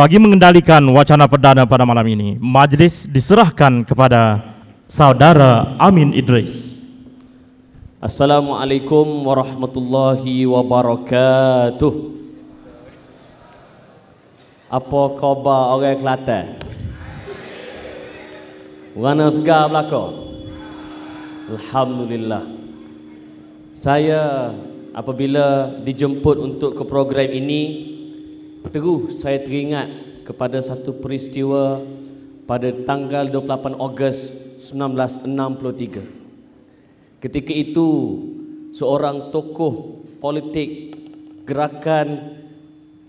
bagi mengendalikan wacana perdana pada malam ini. Majlis diserahkan kepada saudara Amin Idris. Assalamualaikum warahmatullahi wabarakatuh. Apa khabar orang Kelantan? Mana segar belaka? Alhamdulillah. Saya apabila dijemput untuk ke program ini, Terus saya teringat kepada satu peristiwa pada tanggal 28 Ogos 1963. Ketika itu seorang tokoh politik gerakan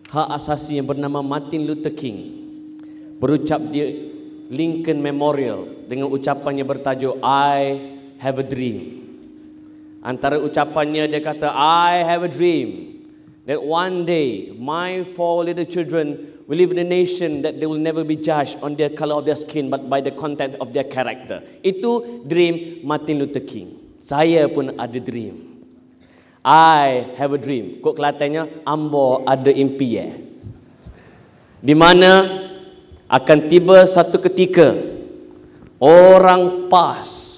hak asasi yang bernama Martin Luther King berucap di Lincoln Memorial dengan ucapannya bertajuk I have a dream. Antara ucapannya dia kata I have a dream that one day my four little children will live in a nation that they will never be judged on their color of their skin but by the content of their character. Itu dream Martin Luther King. Saya pun ada dream. I have a dream. Kok kelatannya ambo ada impian. Eh? Di mana akan tiba satu ketika orang PAS,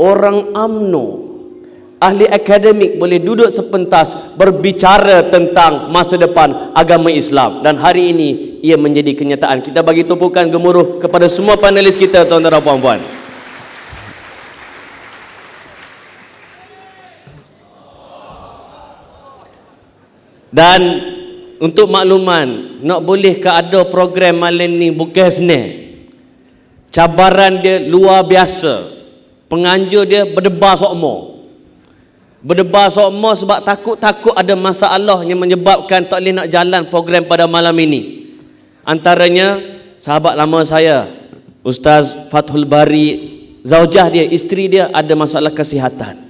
orang AMNO ahli akademik boleh duduk sepentas berbicara tentang masa depan agama Islam dan hari ini ia menjadi kenyataan kita bagi tepukan gemuruh kepada semua panelis kita tuan-tuan dan puan-puan dan untuk makluman nak boleh ke ada program malam ni bukan sini cabaran dia luar biasa penganjur dia berdebar sokmo berdebar semua sebab takut-takut ada masalah yang menyebabkan tak boleh nak jalan program pada malam ini. Antaranya sahabat lama saya, Ustaz Fathul Bari, zaujah dia, isteri dia ada masalah kesihatan.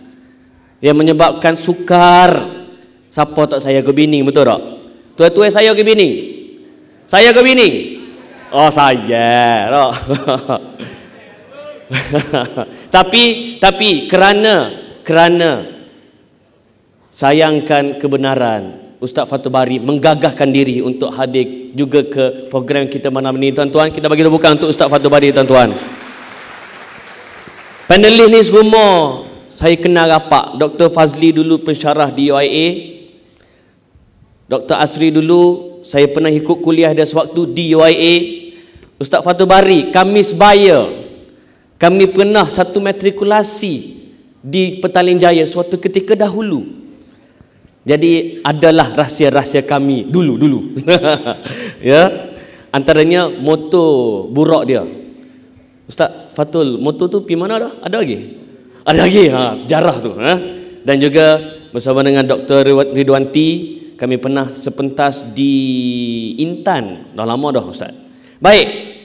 Yang menyebabkan sukar siapa tak saya ke bini betul tak? Tua-tua saya ke bini. Saya ke bini. Oh saya. Tak? tapi tapi kerana kerana sayangkan kebenaran Ustaz Fatul Bari menggagahkan diri untuk hadir juga ke program kita mana ini tuan-tuan kita bagi tepukan untuk Ustaz Fatul Bari tuan-tuan panelis ni semua saya kenal rapat Dr. Fazli dulu pensyarah di UIA Dr. Asri dulu saya pernah ikut kuliah dia sewaktu di UIA Ustaz Fatul Bari kami sebaya kami pernah satu matrikulasi di Petaling Jaya suatu ketika dahulu jadi adalah rahsia-rahsia kami dulu-dulu. ya. Antaranya motor buruk dia. Ustaz Fatul, motor tu pergi mana dah? Ada lagi? Ada lagi ha sejarah tu ha. Dan juga bersama dengan Dr. Ridwan T, kami pernah sepentas di Intan. Dah lama dah ustaz. Baik.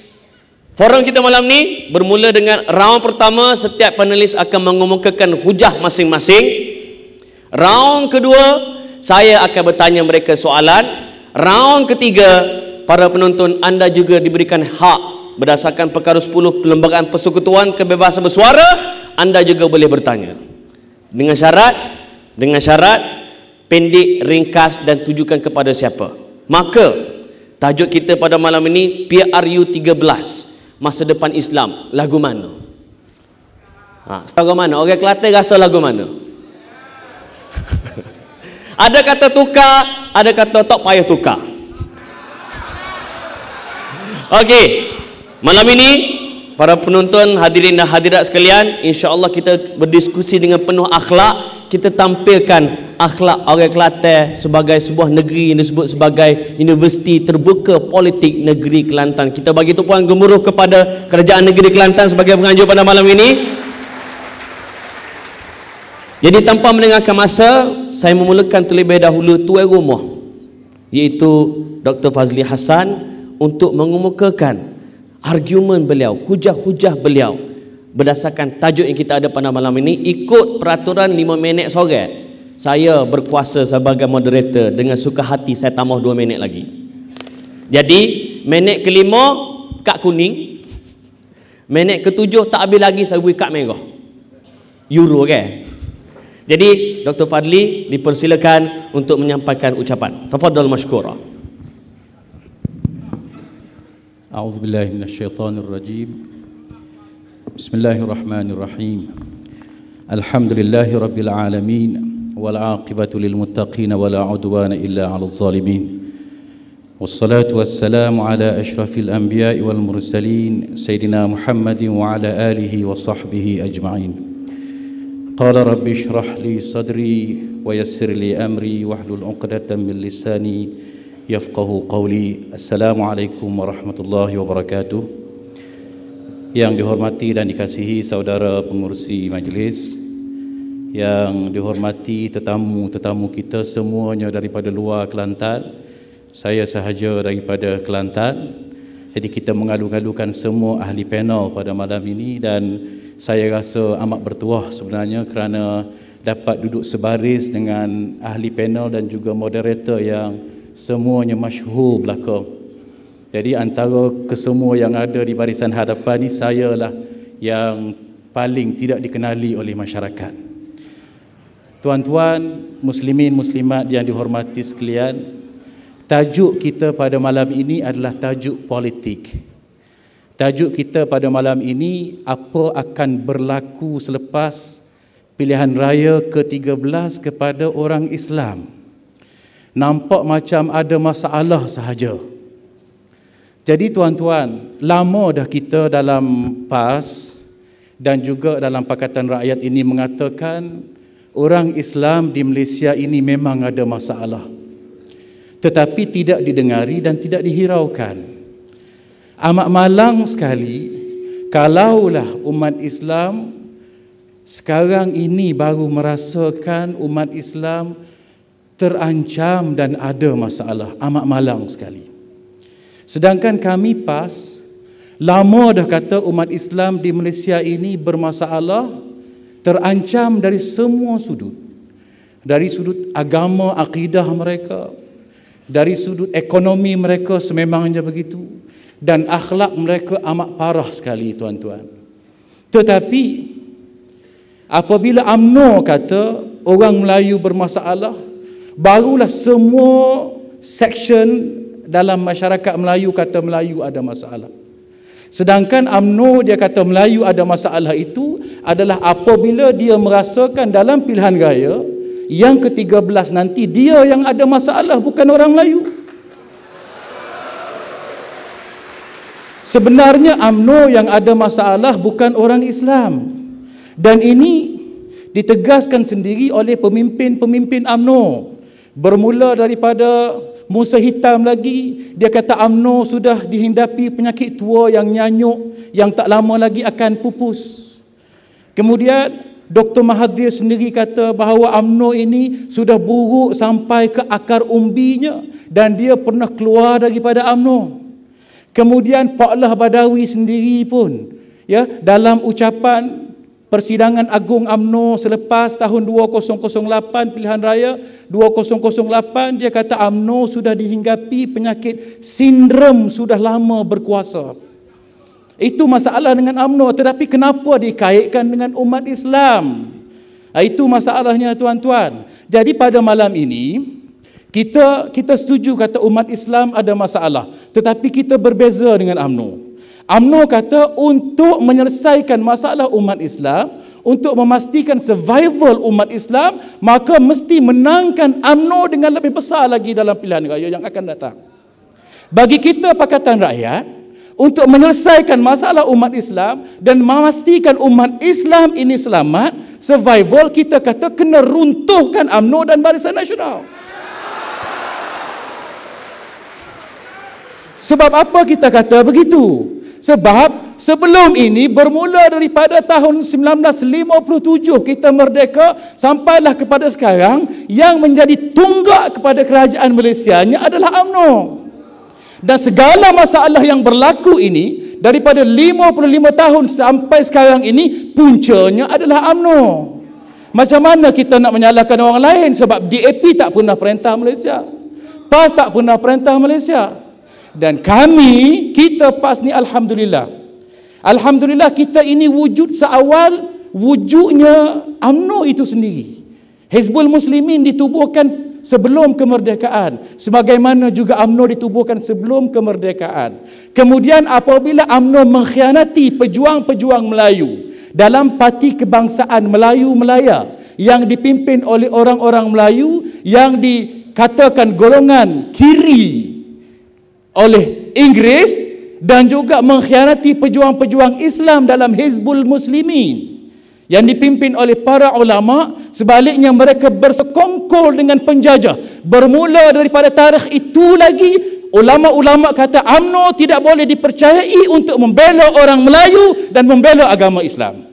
Forum kita malam ni bermula dengan round pertama setiap panelis akan mengemukakan hujah masing-masing. Round kedua, saya akan bertanya mereka soalan. Round ketiga, para penonton anda juga diberikan hak berdasarkan perkara 10 Perlembagaan Persekutuan Kebebasan Bersuara, anda juga boleh bertanya. Dengan syarat, dengan syarat pendek, ringkas dan tujukan kepada siapa. Maka tajuk kita pada malam ini PRU 13 masa depan Islam lagu mana? Ha, setara mana? Orang Kelantan rasa lagu mana? Ada kata tukar, ada kata tak payah tukar. Okey. Malam ini para penonton, hadirin dan hadirat sekalian, insya-Allah kita berdiskusi dengan penuh akhlak, kita tampilkan akhlak orang Kelantan sebagai sebuah negeri yang disebut sebagai universiti terbuka politik negeri Kelantan. Kita bagi tepuan gemuruh kepada Kerajaan Negeri Kelantan sebagai penganjur pada malam ini. Jadi tanpa menengahkan masa, saya memulakan terlebih dahulu tuai rumah iaitu Dr. Fazli Hassan untuk mengemukakan argumen beliau, hujah-hujah beliau berdasarkan tajuk yang kita ada pada malam ini ikut peraturan 5 minit sore saya berkuasa sebagai moderator dengan suka hati saya tambah 2 minit lagi jadi minit kelima kad kuning minit ketujuh tak habis lagi saya beri kad merah euro ke okay? Jadi Dr. Fadli dipersilakan untuk menyampaikan ucapan. Tafadhal mashkura. أعوذ بالله من الشيطان الرجيم بسم الله الرحمن الرحيم الحمد لله رب العالمين والعاقبة للمتقين ولا عدوان إلا على الظالمين والصلاة والسلام على أشرف الأنبياء والمرسلين سيدنا محمد وعلى آله وصحبه أجمعين قال رب اشرح لي صدري ويسر لي امري واحلل عقدة من لساني يفقه قولي السلام عليكم ورحمه الله وبركاته yang dihormati dan dikasihi saudara pengurusi majlis yang dihormati tetamu-tetamu kita semuanya daripada luar Kelantan saya sahaja daripada Kelantan jadi kita mengalu-alukan semua ahli panel pada malam ini dan saya rasa amat bertuah sebenarnya kerana dapat duduk sebaris dengan ahli panel dan juga moderator yang semuanya masyhur belakang. Jadi antara kesemua yang ada di barisan hadapan ini, sayalah yang paling tidak dikenali oleh masyarakat. Tuan-tuan, muslimin, muslimat yang dihormati sekalian, tajuk kita pada malam ini adalah tajuk Politik. Tajuk kita pada malam ini apa akan berlaku selepas pilihan raya ke-13 kepada orang Islam. Nampak macam ada masalah sahaja. Jadi tuan-tuan, lama dah kita dalam PAS dan juga dalam Pakatan Rakyat ini mengatakan orang Islam di Malaysia ini memang ada masalah. Tetapi tidak didengari dan tidak dihiraukan. Amat malang sekali kalaulah umat Islam sekarang ini baru merasakan umat Islam terancam dan ada masalah. Amat malang sekali. Sedangkan kami PAS lama dah kata umat Islam di Malaysia ini bermasalah terancam dari semua sudut. Dari sudut agama, akidah mereka, dari sudut ekonomi mereka sememangnya begitu dan akhlak mereka amat parah sekali tuan-tuan. Tetapi apabila UMNO kata orang Melayu bermasalah, barulah semua section dalam masyarakat Melayu kata Melayu ada masalah. Sedangkan UMNO dia kata Melayu ada masalah itu adalah apabila dia merasakan dalam pilihan raya yang ke-13 nanti dia yang ada masalah bukan orang Melayu. Sebenarnya UMNO yang ada masalah bukan orang Islam. Dan ini ditegaskan sendiri oleh pemimpin-pemimpin UMNO. Bermula daripada Musa Hitam lagi, dia kata UMNO sudah dihindapi penyakit tua yang nyanyuk yang tak lama lagi akan pupus. Kemudian Dr. Mahathir sendiri kata bahawa UMNO ini sudah buruk sampai ke akar umbinya dan dia pernah keluar daripada UMNO. UMNO. Kemudian Pak Lah Badawi sendiri pun ya dalam ucapan persidangan agung AMNO selepas tahun 2008 pilihan raya 2008 dia kata AMNO sudah dihinggapi penyakit sindrom sudah lama berkuasa. Itu masalah dengan AMNO tetapi kenapa dikaitkan dengan umat Islam? itu masalahnya tuan-tuan. Jadi pada malam ini kita kita setuju kata umat Islam ada masalah, tetapi kita berbeza dengan AMNO. AMNO kata untuk menyelesaikan masalah umat Islam, untuk memastikan survival umat Islam, maka mesti menangkan AMNO dengan lebih besar lagi dalam pilihan raya yang akan datang. Bagi kita Pakatan Rakyat, untuk menyelesaikan masalah umat Islam dan memastikan umat Islam ini selamat, survival kita kata kena runtuhkan AMNO dan Barisan Nasional. Sebab apa kita kata begitu? Sebab sebelum ini bermula daripada tahun 1957 kita merdeka sampailah kepada sekarang yang menjadi tunggak kepada kerajaan Malaysia ini adalah UMNO. Dan segala masalah yang berlaku ini daripada 55 tahun sampai sekarang ini puncanya adalah UMNO. Macam mana kita nak menyalahkan orang lain sebab DAP tak pernah perintah Malaysia. PAS tak pernah perintah Malaysia. Malaysia. Dan kami, kita PAS ni Alhamdulillah. Alhamdulillah kita ini wujud seawal wujudnya UMNO itu sendiri. Hezbol Muslimin ditubuhkan sebelum kemerdekaan. Sebagaimana juga UMNO ditubuhkan sebelum kemerdekaan. Kemudian apabila UMNO mengkhianati pejuang-pejuang Melayu dalam parti kebangsaan Melayu-Melaya yang dipimpin oleh orang-orang Melayu yang dikatakan golongan kiri oleh Inggeris dan juga mengkhianati pejuang-pejuang Islam dalam Hizbul Muslimin yang dipimpin oleh para ulama sebaliknya mereka bersekongkol dengan penjajah bermula daripada tarikh itu lagi ulama-ulama kata UMNO tidak boleh dipercayai untuk membela orang Melayu dan membela agama Islam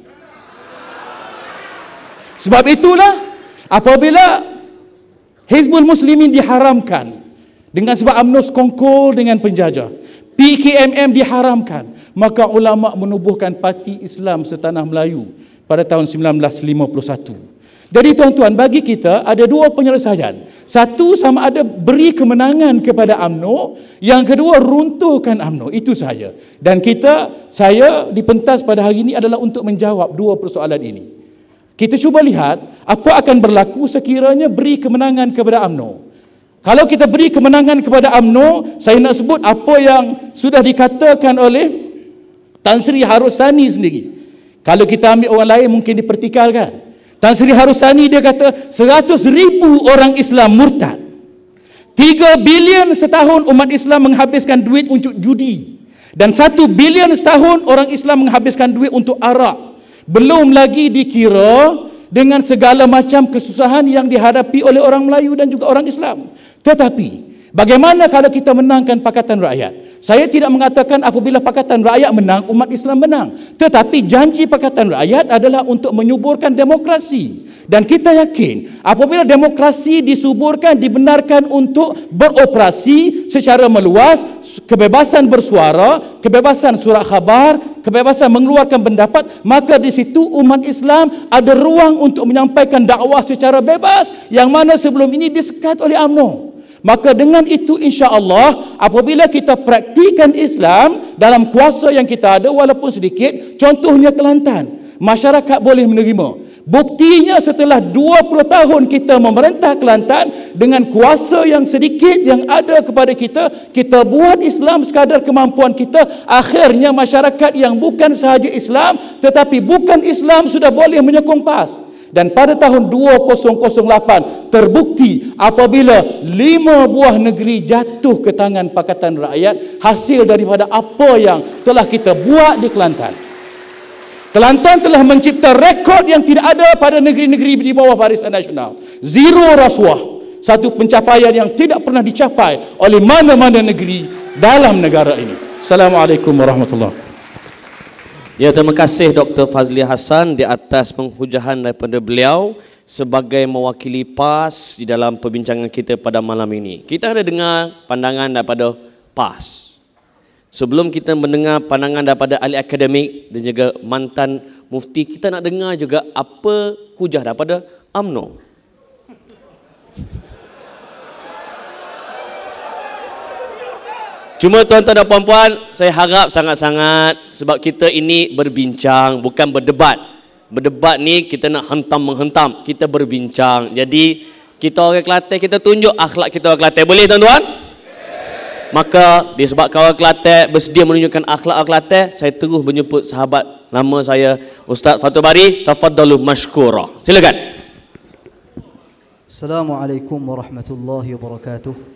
sebab itulah apabila Hizbul Muslimin diharamkan dengan sebab UMNO sekongkol dengan penjajah. PKMM diharamkan. Maka ulama' menubuhkan parti Islam setanah Melayu pada tahun 1951. Jadi tuan-tuan, bagi kita ada dua penyelesaian. Satu sama ada beri kemenangan kepada UMNO. Yang kedua, runtuhkan UMNO. Itu sahaja. Dan kita, saya di pentas pada hari ini adalah untuk menjawab dua persoalan ini. Kita cuba lihat apa akan berlaku sekiranya beri kemenangan kepada UMNO. Kalau kita beri kemenangan kepada AMNO, saya nak sebut apa yang sudah dikatakan oleh Tan Sri Harusani sendiri. Kalau kita ambil orang lain mungkin dipertikalkan. Tan Sri Harusani dia kata 100 ribu orang Islam murtad. 3 bilion setahun umat Islam menghabiskan duit untuk judi. Dan 1 bilion setahun orang Islam menghabiskan duit untuk arak. Belum lagi dikira dengan segala macam kesusahan yang dihadapi oleh orang Melayu dan juga orang Islam. Tetapi Bagaimana kalau kita menangkan Pakatan Rakyat? Saya tidak mengatakan apabila Pakatan Rakyat menang, umat Islam menang. Tetapi janji Pakatan Rakyat adalah untuk menyuburkan demokrasi. Dan kita yakin apabila demokrasi disuburkan, dibenarkan untuk beroperasi secara meluas, kebebasan bersuara, kebebasan surat khabar, kebebasan mengeluarkan pendapat, maka di situ umat Islam ada ruang untuk menyampaikan dakwah secara bebas yang mana sebelum ini disekat oleh UMNO. Maka dengan itu insya-Allah apabila kita praktikan Islam dalam kuasa yang kita ada walaupun sedikit contohnya Kelantan masyarakat boleh menerima. Buktinya setelah 20 tahun kita memerintah Kelantan dengan kuasa yang sedikit yang ada kepada kita, kita buat Islam sekadar kemampuan kita, akhirnya masyarakat yang bukan sahaja Islam tetapi bukan Islam sudah boleh menyokong PAS. Dan pada tahun 2008 terbukti apabila lima buah negeri jatuh ke tangan Pakatan Rakyat hasil daripada apa yang telah kita buat di Kelantan. Kelantan telah mencipta rekod yang tidak ada pada negeri-negeri di bawah barisan nasional. Zero rasuah. Satu pencapaian yang tidak pernah dicapai oleh mana-mana negeri dalam negara ini. Assalamualaikum warahmatullahi Ya terima kasih Dr. Fazli Hassan di atas penghujahan daripada beliau sebagai mewakili PAS di dalam perbincangan kita pada malam ini. Kita ada dengar pandangan daripada PAS. Sebelum kita mendengar pandangan daripada ahli akademik dan juga mantan mufti, kita nak dengar juga apa hujah daripada UMNO. Cuma tuan-tuan dan puan-puan, saya harap sangat-sangat sebab kita ini berbincang, bukan berdebat. Berdebat ni kita nak hentam-menghentam, kita berbincang. Jadi kita orang Kelantan kita tunjuk akhlak kita orang Kelantan. Boleh tuan-tuan? Maka disebabkan orang Kelantan bersedia menunjukkan akhlak orang Kelantan, saya terus menjemput sahabat lama saya Ustaz Fatul Bari, tafaddalu mashkura. Silakan. Assalamualaikum warahmatullahi wabarakatuh.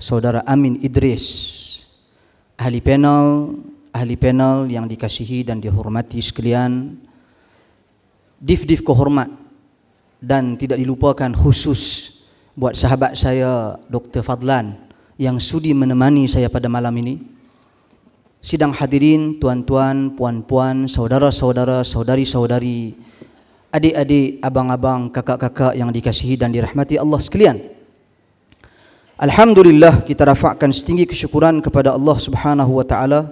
saudara Amin Idris ahli panel ahli panel yang dikasihi dan dihormati sekalian div div kehormat dan tidak dilupakan khusus buat sahabat saya Dr. Fadlan yang sudi menemani saya pada malam ini sidang hadirin tuan-tuan puan-puan saudara-saudara saudari-saudari adik-adik abang-abang kakak-kakak yang dikasihi dan dirahmati Allah sekalian Alhamdulillah kita rafakkan setinggi kesyukuran kepada Allah Subhanahu wa taala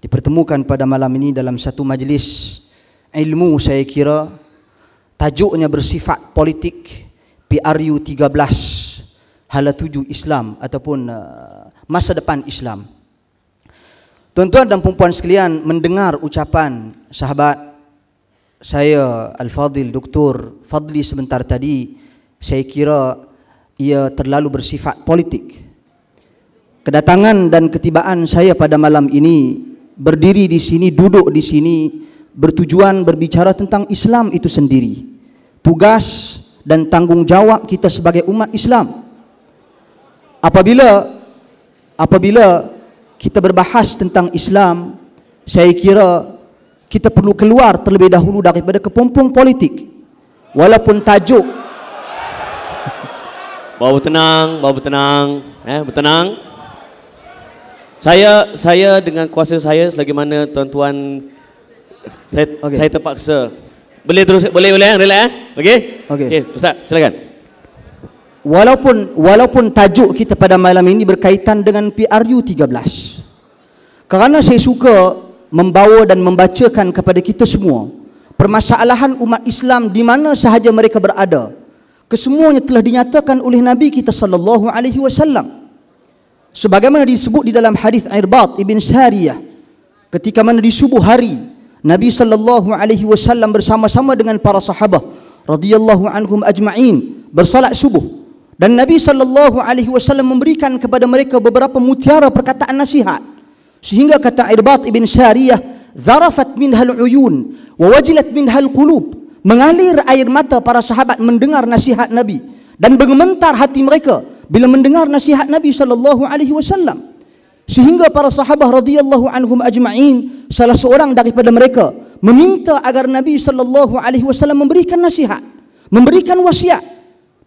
dipertemukan pada malam ini dalam satu majlis ilmu saya kira tajuknya bersifat politik PRU 13 hala 7 Islam ataupun uh, masa depan Islam. Tuan-tuan dan puan-puan sekalian mendengar ucapan sahabat saya Al-Fadil Doktor Fadli sebentar tadi saya kira ia terlalu bersifat politik. Kedatangan dan ketibaan saya pada malam ini berdiri di sini, duduk di sini bertujuan berbicara tentang Islam itu sendiri. Tugas dan tanggungjawab kita sebagai umat Islam. Apabila apabila kita berbahas tentang Islam, saya kira kita perlu keluar terlebih dahulu daripada kepompong politik. Walaupun tajuk Bawa tenang, bawa tenang, eh, bertenang. Saya saya dengan kuasa saya selagi mana tuan-tuan saya okay. saya terpaksa. Boleh terus boleh boleh eh? rela eh. Okey. Okey. Okay, ustaz, silakan. Walaupun walaupun tajuk kita pada malam ini berkaitan dengan PRU 13. Kerana saya suka membawa dan membacakan kepada kita semua permasalahan umat Islam di mana sahaja mereka berada kesemuanya telah dinyatakan oleh Nabi kita sallallahu alaihi wasallam. Sebagaimana disebut di dalam hadis Irbad Ibn Sariyah ketika mana di subuh hari Nabi sallallahu alaihi wasallam bersama-sama dengan para sahabat radhiyallahu anhum ajma'in bersolat subuh dan Nabi sallallahu alaihi wasallam memberikan kepada mereka beberapa mutiara perkataan nasihat sehingga kata Irbad Ibn Sariyah zarafat minhal uyun wa wajilat minhal qulub mengalir air mata para sahabat mendengar nasihat Nabi dan bergementar hati mereka bila mendengar nasihat Nabi sallallahu alaihi wasallam sehingga para sahabat radhiyallahu anhum ajma'in salah seorang daripada mereka meminta agar Nabi sallallahu alaihi wasallam memberikan nasihat memberikan wasiat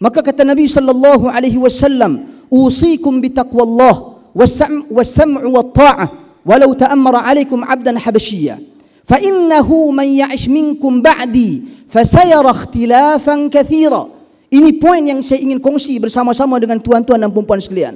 maka kata Nabi sallallahu alaihi wasallam usikum bitaqwallah wasam wasam'u wat ta'ah walau ta'ammara alaikum 'abdan habasyiyah فَإِنَّهُ مَنْ يَعْشْ مِنْكُمْ بَعْدِي فَسَيَرَ اخْتِلَافًا كَثِيرًا Ini poin yang saya ingin kongsi bersama-sama dengan tuan-tuan dan puan-puan sekalian.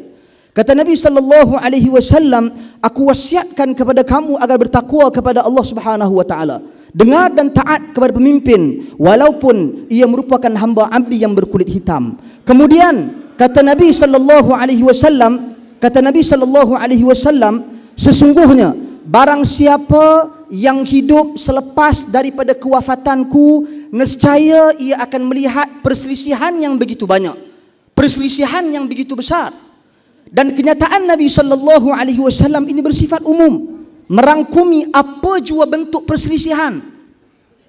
Kata Nabi sallallahu alaihi wasallam, aku wasiatkan kepada kamu agar bertakwa kepada Allah Subhanahu wa taala. Dengar dan taat kepada pemimpin walaupun ia merupakan hamba abdi yang berkulit hitam. Kemudian kata Nabi sallallahu alaihi wasallam, kata Nabi sallallahu alaihi wasallam, sesungguhnya Barang siapa yang hidup selepas daripada kewafatanku Nescaya ia akan melihat perselisihan yang begitu banyak Perselisihan yang begitu besar Dan kenyataan Nabi Sallallahu Alaihi Wasallam ini bersifat umum Merangkumi apa jua bentuk perselisihan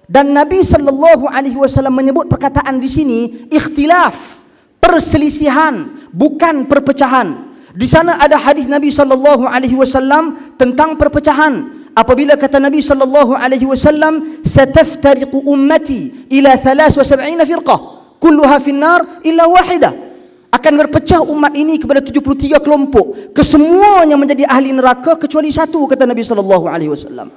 Dan Nabi Sallallahu Alaihi Wasallam menyebut perkataan di sini Ikhtilaf Perselisihan Bukan perpecahan Perpecahan di sana ada hadis Nabi sallallahu alaihi wasallam tentang perpecahan. Apabila kata Nabi sallallahu alaihi wasallam, "Sataftariqu ummati ila 73 firqah, kulluha finnar illa wahidah." Akan berpecah umat ini kepada 73 kelompok, kesemuanya menjadi ahli neraka kecuali satu kata Nabi sallallahu alaihi wasallam.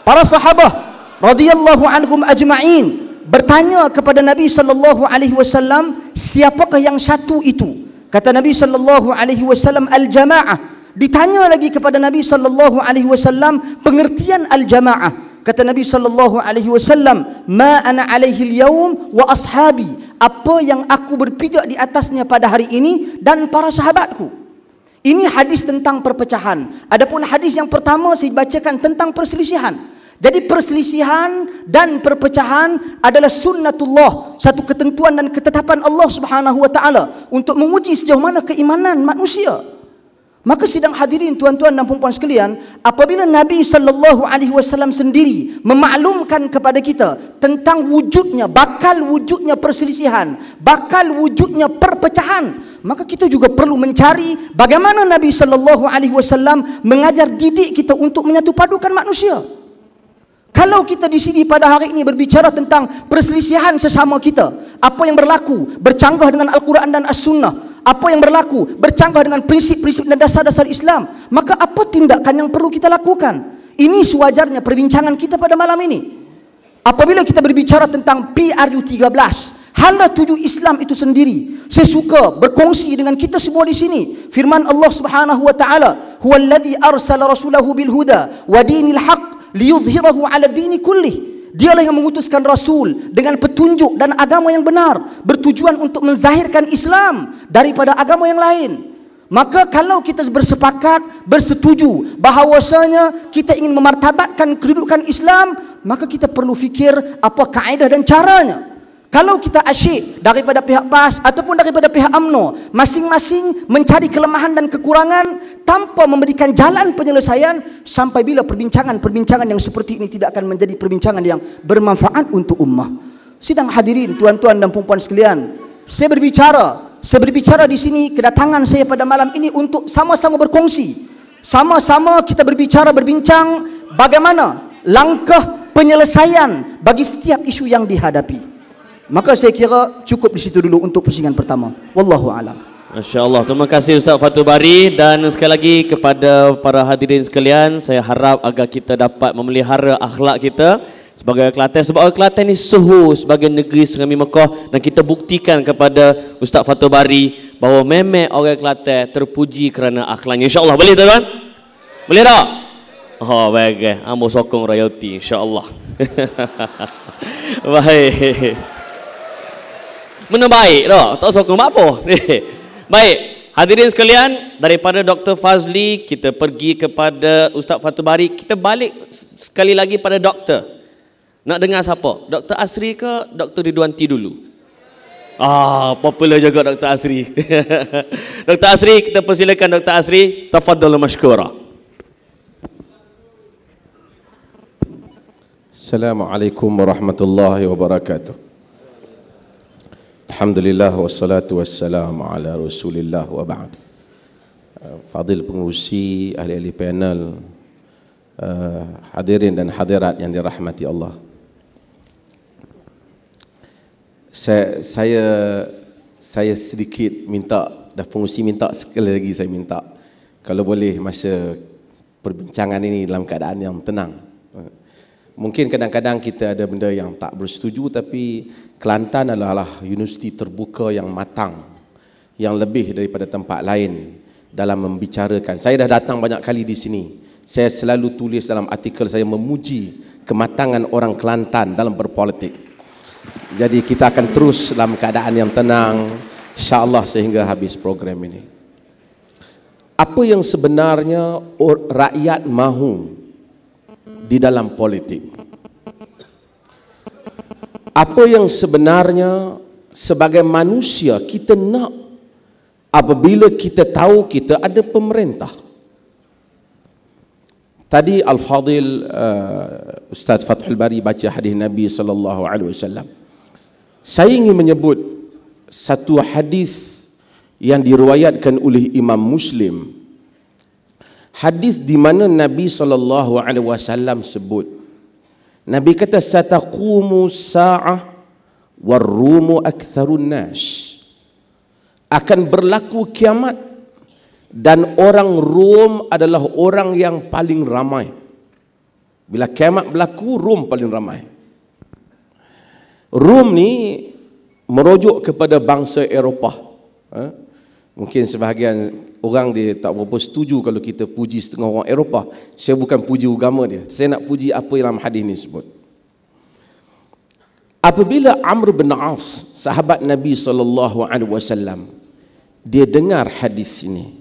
Para sahabat radhiyallahu anhum ajma'in bertanya kepada Nabi sallallahu alaihi wasallam, "Siapakah yang satu itu?" Kata Nabi sallallahu alaihi wasallam al jamaah. Ditanya lagi kepada Nabi sallallahu alaihi wasallam pengertian al jamaah. Kata Nabi sallallahu alaihi wasallam, "Ma ana alaihi al-yawm wa ashabi." Apa yang aku berpijak di atasnya pada hari ini dan para sahabatku. Ini hadis tentang perpecahan. Adapun hadis yang pertama saya bacakan tentang perselisihan. Jadi perselisihan dan perpecahan adalah sunnatullah, satu ketentuan dan ketetapan Allah Subhanahu wa taala untuk menguji sejauh mana keimanan manusia. Maka sidang hadirin tuan-tuan dan puan-puan sekalian, apabila Nabi sallallahu alaihi wasallam sendiri memaklumkan kepada kita tentang wujudnya, bakal wujudnya perselisihan, bakal wujudnya perpecahan, maka kita juga perlu mencari bagaimana Nabi sallallahu alaihi wasallam mengajar didik kita untuk menyatu padukan manusia. Kalau kita di sini pada hari ini berbicara tentang perselisihan sesama kita, apa yang berlaku bercanggah dengan Al-Quran dan As-Sunnah, apa yang berlaku bercanggah dengan prinsip-prinsip dan dasar-dasar Islam, maka apa tindakan yang perlu kita lakukan? Ini sewajarnya perbincangan kita pada malam ini. Apabila kita berbicara tentang PRU 13, hala tuju Islam itu sendiri, saya suka berkongsi dengan kita semua di sini firman Allah Subhanahu wa taala, "Huwallazi arsala rasulahu bil huda wa dinil haqq liyuzhirahu ala dini kulli dialah yang mengutuskan rasul dengan petunjuk dan agama yang benar bertujuan untuk menzahirkan Islam daripada agama yang lain Maka kalau kita bersepakat, bersetuju bahawasanya kita ingin memartabatkan kedudukan Islam, maka kita perlu fikir apa kaedah dan caranya. Kalau kita asyik daripada pihak PAS ataupun daripada pihak UMNO, masing-masing mencari kelemahan dan kekurangan, tanpa memberikan jalan penyelesaian sampai bila perbincangan-perbincangan yang seperti ini tidak akan menjadi perbincangan yang bermanfaat untuk ummah. Sidang hadirin, tuan-tuan dan puan-puan sekalian, saya berbicara, saya berbicara di sini kedatangan saya pada malam ini untuk sama-sama berkongsi. Sama-sama kita berbicara, berbincang bagaimana langkah penyelesaian bagi setiap isu yang dihadapi. Maka saya kira cukup di situ dulu untuk pusingan pertama. Wallahu a'lam. InsyaAllah. Terima kasih Ustaz Fatul Bari dan sekali lagi kepada para hadirin sekalian, saya harap agar kita dapat memelihara akhlak kita sebagai Kelantan. Sebab Kelantan ini suhu sebagai negeri Serami Mekah dan kita buktikan kepada Ustaz Fatul Bari bahawa memang orang Kelantan terpuji kerana akhlaknya. InsyaAllah boleh tak, tuan Boleh tak? Oh, baik. Ambo sokong royalti insyaAllah. baik. Mana baik tak? Tak sokong apa? Baik, hadirin sekalian, daripada Dr. Fazli, kita pergi kepada Ustaz Fatul Bari. Kita balik sekali lagi pada doktor. Nak dengar siapa? Dr. Asri ke Dr. Ridwanti dulu? Ah, popular juga Dr. Asri. Dr. Asri, kita persilakan Dr. Asri. Tafadhal mashkura. Assalamualaikum warahmatullahi wabarakatuh. Alhamdulillah wassalatu wassalamu ala rasulillah wa ba'd uh, Fadil pengurusi, ahli-ahli panel uh, Hadirin dan hadirat yang dirahmati Allah Saya saya, saya sedikit minta Dah pengurusi minta, sekali lagi saya minta Kalau boleh masa perbincangan ini dalam keadaan yang tenang Mungkin kadang-kadang kita ada benda yang tak bersetuju tapi Kelantan adalah universiti terbuka yang matang yang lebih daripada tempat lain dalam membicarakan. Saya dah datang banyak kali di sini. Saya selalu tulis dalam artikel saya memuji kematangan orang Kelantan dalam berpolitik. Jadi kita akan terus dalam keadaan yang tenang insya sehingga habis program ini. Apa yang sebenarnya rakyat mahu? di dalam politik. Apa yang sebenarnya sebagai manusia kita nak apabila kita tahu kita ada pemerintah. Tadi Al-Fadil uh, Ustaz Fathul Bari baca hadis Nabi sallallahu alaihi wasallam. Saya ingin menyebut satu hadis yang diriwayatkan oleh Imam Muslim hadis di mana Nabi sallallahu alaihi wasallam sebut Nabi kata sataqumu sa'ah warumu aktsarun nas akan berlaku kiamat dan orang Rom adalah orang yang paling ramai bila kiamat berlaku Rom paling ramai Rom ni merujuk kepada bangsa Eropah ha? mungkin sebahagian orang dia tak berapa setuju kalau kita puji setengah orang Eropah. Saya bukan puji agama dia. Saya nak puji apa yang dalam hadis ini sebut. Apabila Amr bin Auf, sahabat Nabi sallallahu alaihi wasallam, dia dengar hadis ini.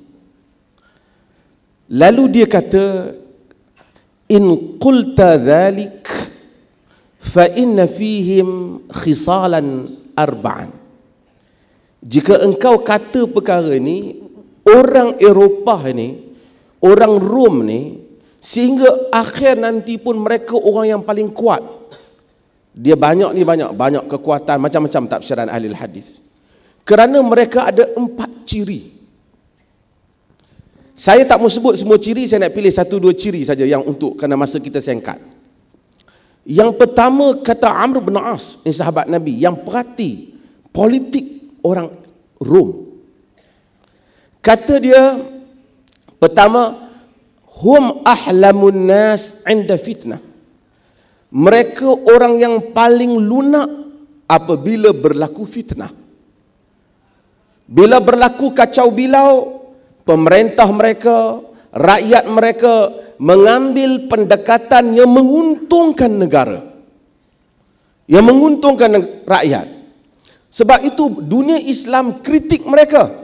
Lalu dia kata, "In qulta dhalik fa inna fihim khisalan arba'an." Jika engkau kata perkara ini, orang Eropah ini, orang Rom ni sehingga akhir nanti pun mereka orang yang paling kuat. Dia banyak ni banyak, banyak kekuatan macam-macam tafsiran ahli hadis. Kerana mereka ada empat ciri. Saya tak mau sebut semua ciri, saya nak pilih satu dua ciri saja yang untuk kena masa kita singkat. Yang pertama kata Amr bin As, ni sahabat Nabi, yang perhati politik orang Rom kata dia pertama hum ahlamun nas inda fitnah mereka orang yang paling lunak apabila berlaku fitnah bila berlaku kacau bilau pemerintah mereka rakyat mereka mengambil pendekatan yang menguntungkan negara yang menguntungkan rakyat sebab itu dunia Islam kritik mereka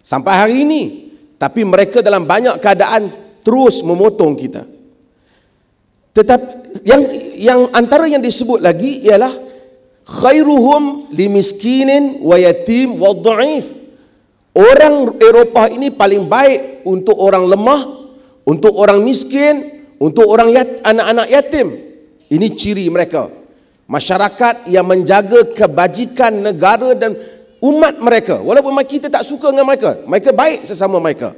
Sampai hari ini. Tapi mereka dalam banyak keadaan terus memotong kita. Tetapi yang yang antara yang disebut lagi ialah khairuhum limiskinin wa yatim wa dhaif. Orang Eropah ini paling baik untuk orang lemah, untuk orang miskin, untuk orang yat, anak-anak yatim. Ini ciri mereka. Masyarakat yang menjaga kebajikan negara dan umat mereka walaupun kita tak suka dengan mereka mereka baik sesama mereka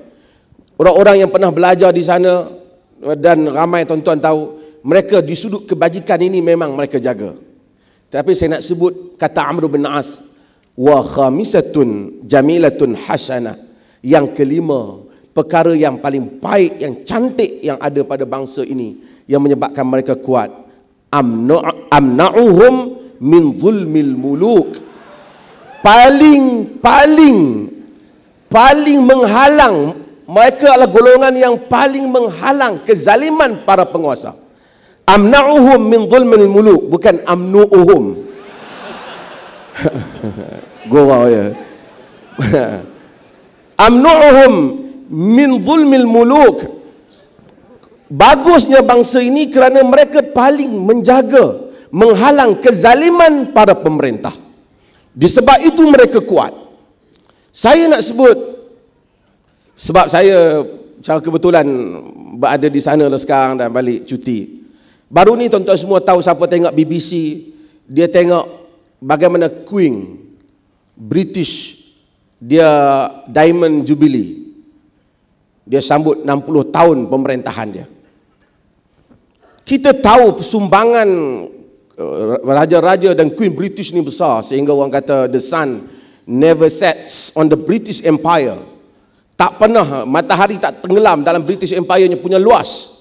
orang-orang yang pernah belajar di sana dan ramai tuan-tuan tahu mereka di sudut kebajikan ini memang mereka jaga tapi saya nak sebut kata Amr bin As wa khamisatun jamilatun hasanah yang kelima perkara yang paling baik yang cantik yang ada pada bangsa ini yang menyebabkan mereka kuat amna'uhum min zulmil muluk paling paling paling menghalang mereka adalah golongan yang paling menghalang kezaliman para penguasa amna'uhum min zulmil muluk bukan amnu'uhum gurau ya amnu'uhum min zulmil muluk bagusnya bangsa ini kerana mereka paling menjaga menghalang kezaliman pada pemerintah Disebab itu mereka kuat. Saya nak sebut sebab saya secara kebetulan berada di sana lah sekarang dan balik cuti. Baru ni tuan-tuan semua tahu siapa tengok BBC, dia tengok bagaimana Queen British dia Diamond Jubilee. Dia sambut 60 tahun pemerintahan dia. Kita tahu sumbangan Uh, raja-raja dan queen British ni besar sehingga orang kata the sun never sets on the British Empire. Tak pernah uh, matahari tak tenggelam dalam British Empire nya punya luas.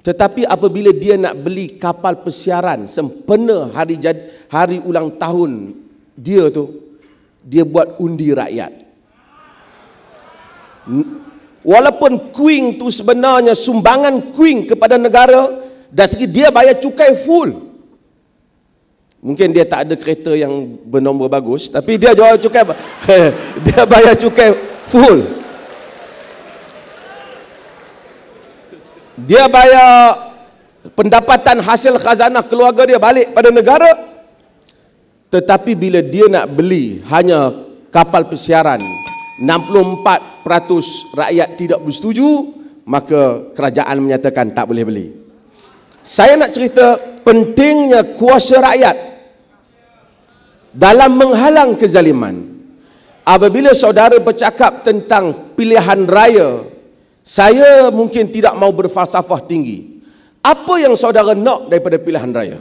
Tetapi apabila dia nak beli kapal persiaran sempena hari jad, hari ulang tahun dia tu dia buat undi rakyat. Walaupun Queen tu sebenarnya sumbangan Queen kepada negara dan segi dia bayar cukai full Mungkin dia tak ada kereta yang bernombor bagus, tapi dia jual cukai dia bayar cukai full. Dia bayar pendapatan hasil khazanah keluarga dia balik pada negara. Tetapi bila dia nak beli hanya kapal persiaran, 64% rakyat tidak bersetuju, maka kerajaan menyatakan tak boleh beli saya nak cerita pentingnya kuasa rakyat dalam menghalang kezaliman. Apabila saudara bercakap tentang pilihan raya, saya mungkin tidak mau berfalsafah tinggi. Apa yang saudara nak daripada pilihan raya?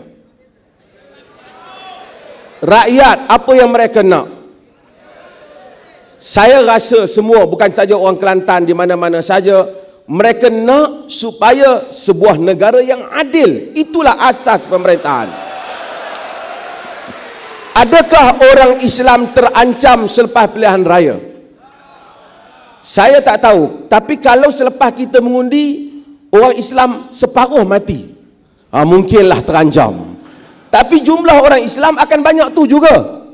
Rakyat, apa yang mereka nak? Saya rasa semua, bukan saja orang Kelantan, di mana-mana saja, mereka nak supaya sebuah negara yang adil itulah asas pemerintahan adakah orang Islam terancam selepas pilihan raya saya tak tahu tapi kalau selepas kita mengundi orang Islam separuh mati ha, mungkinlah terancam tapi jumlah orang Islam akan banyak tu juga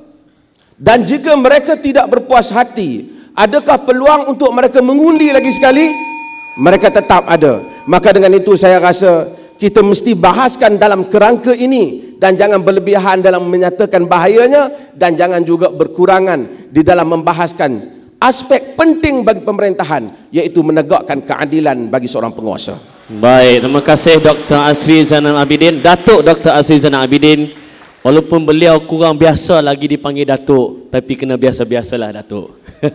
dan jika mereka tidak berpuas hati adakah peluang untuk mereka mengundi lagi sekali mereka tetap ada maka dengan itu saya rasa kita mesti bahaskan dalam kerangka ini dan jangan berlebihan dalam menyatakan bahayanya dan jangan juga berkurangan di dalam membahaskan aspek penting bagi pemerintahan iaitu menegakkan keadilan bagi seorang penguasa baik terima kasih Dr. Asri Zainal Abidin Datuk Dr. Asri Zainal Abidin Walaupun beliau kurang biasa lagi dipanggil Datuk, tapi kena biasa-biasalah Datuk.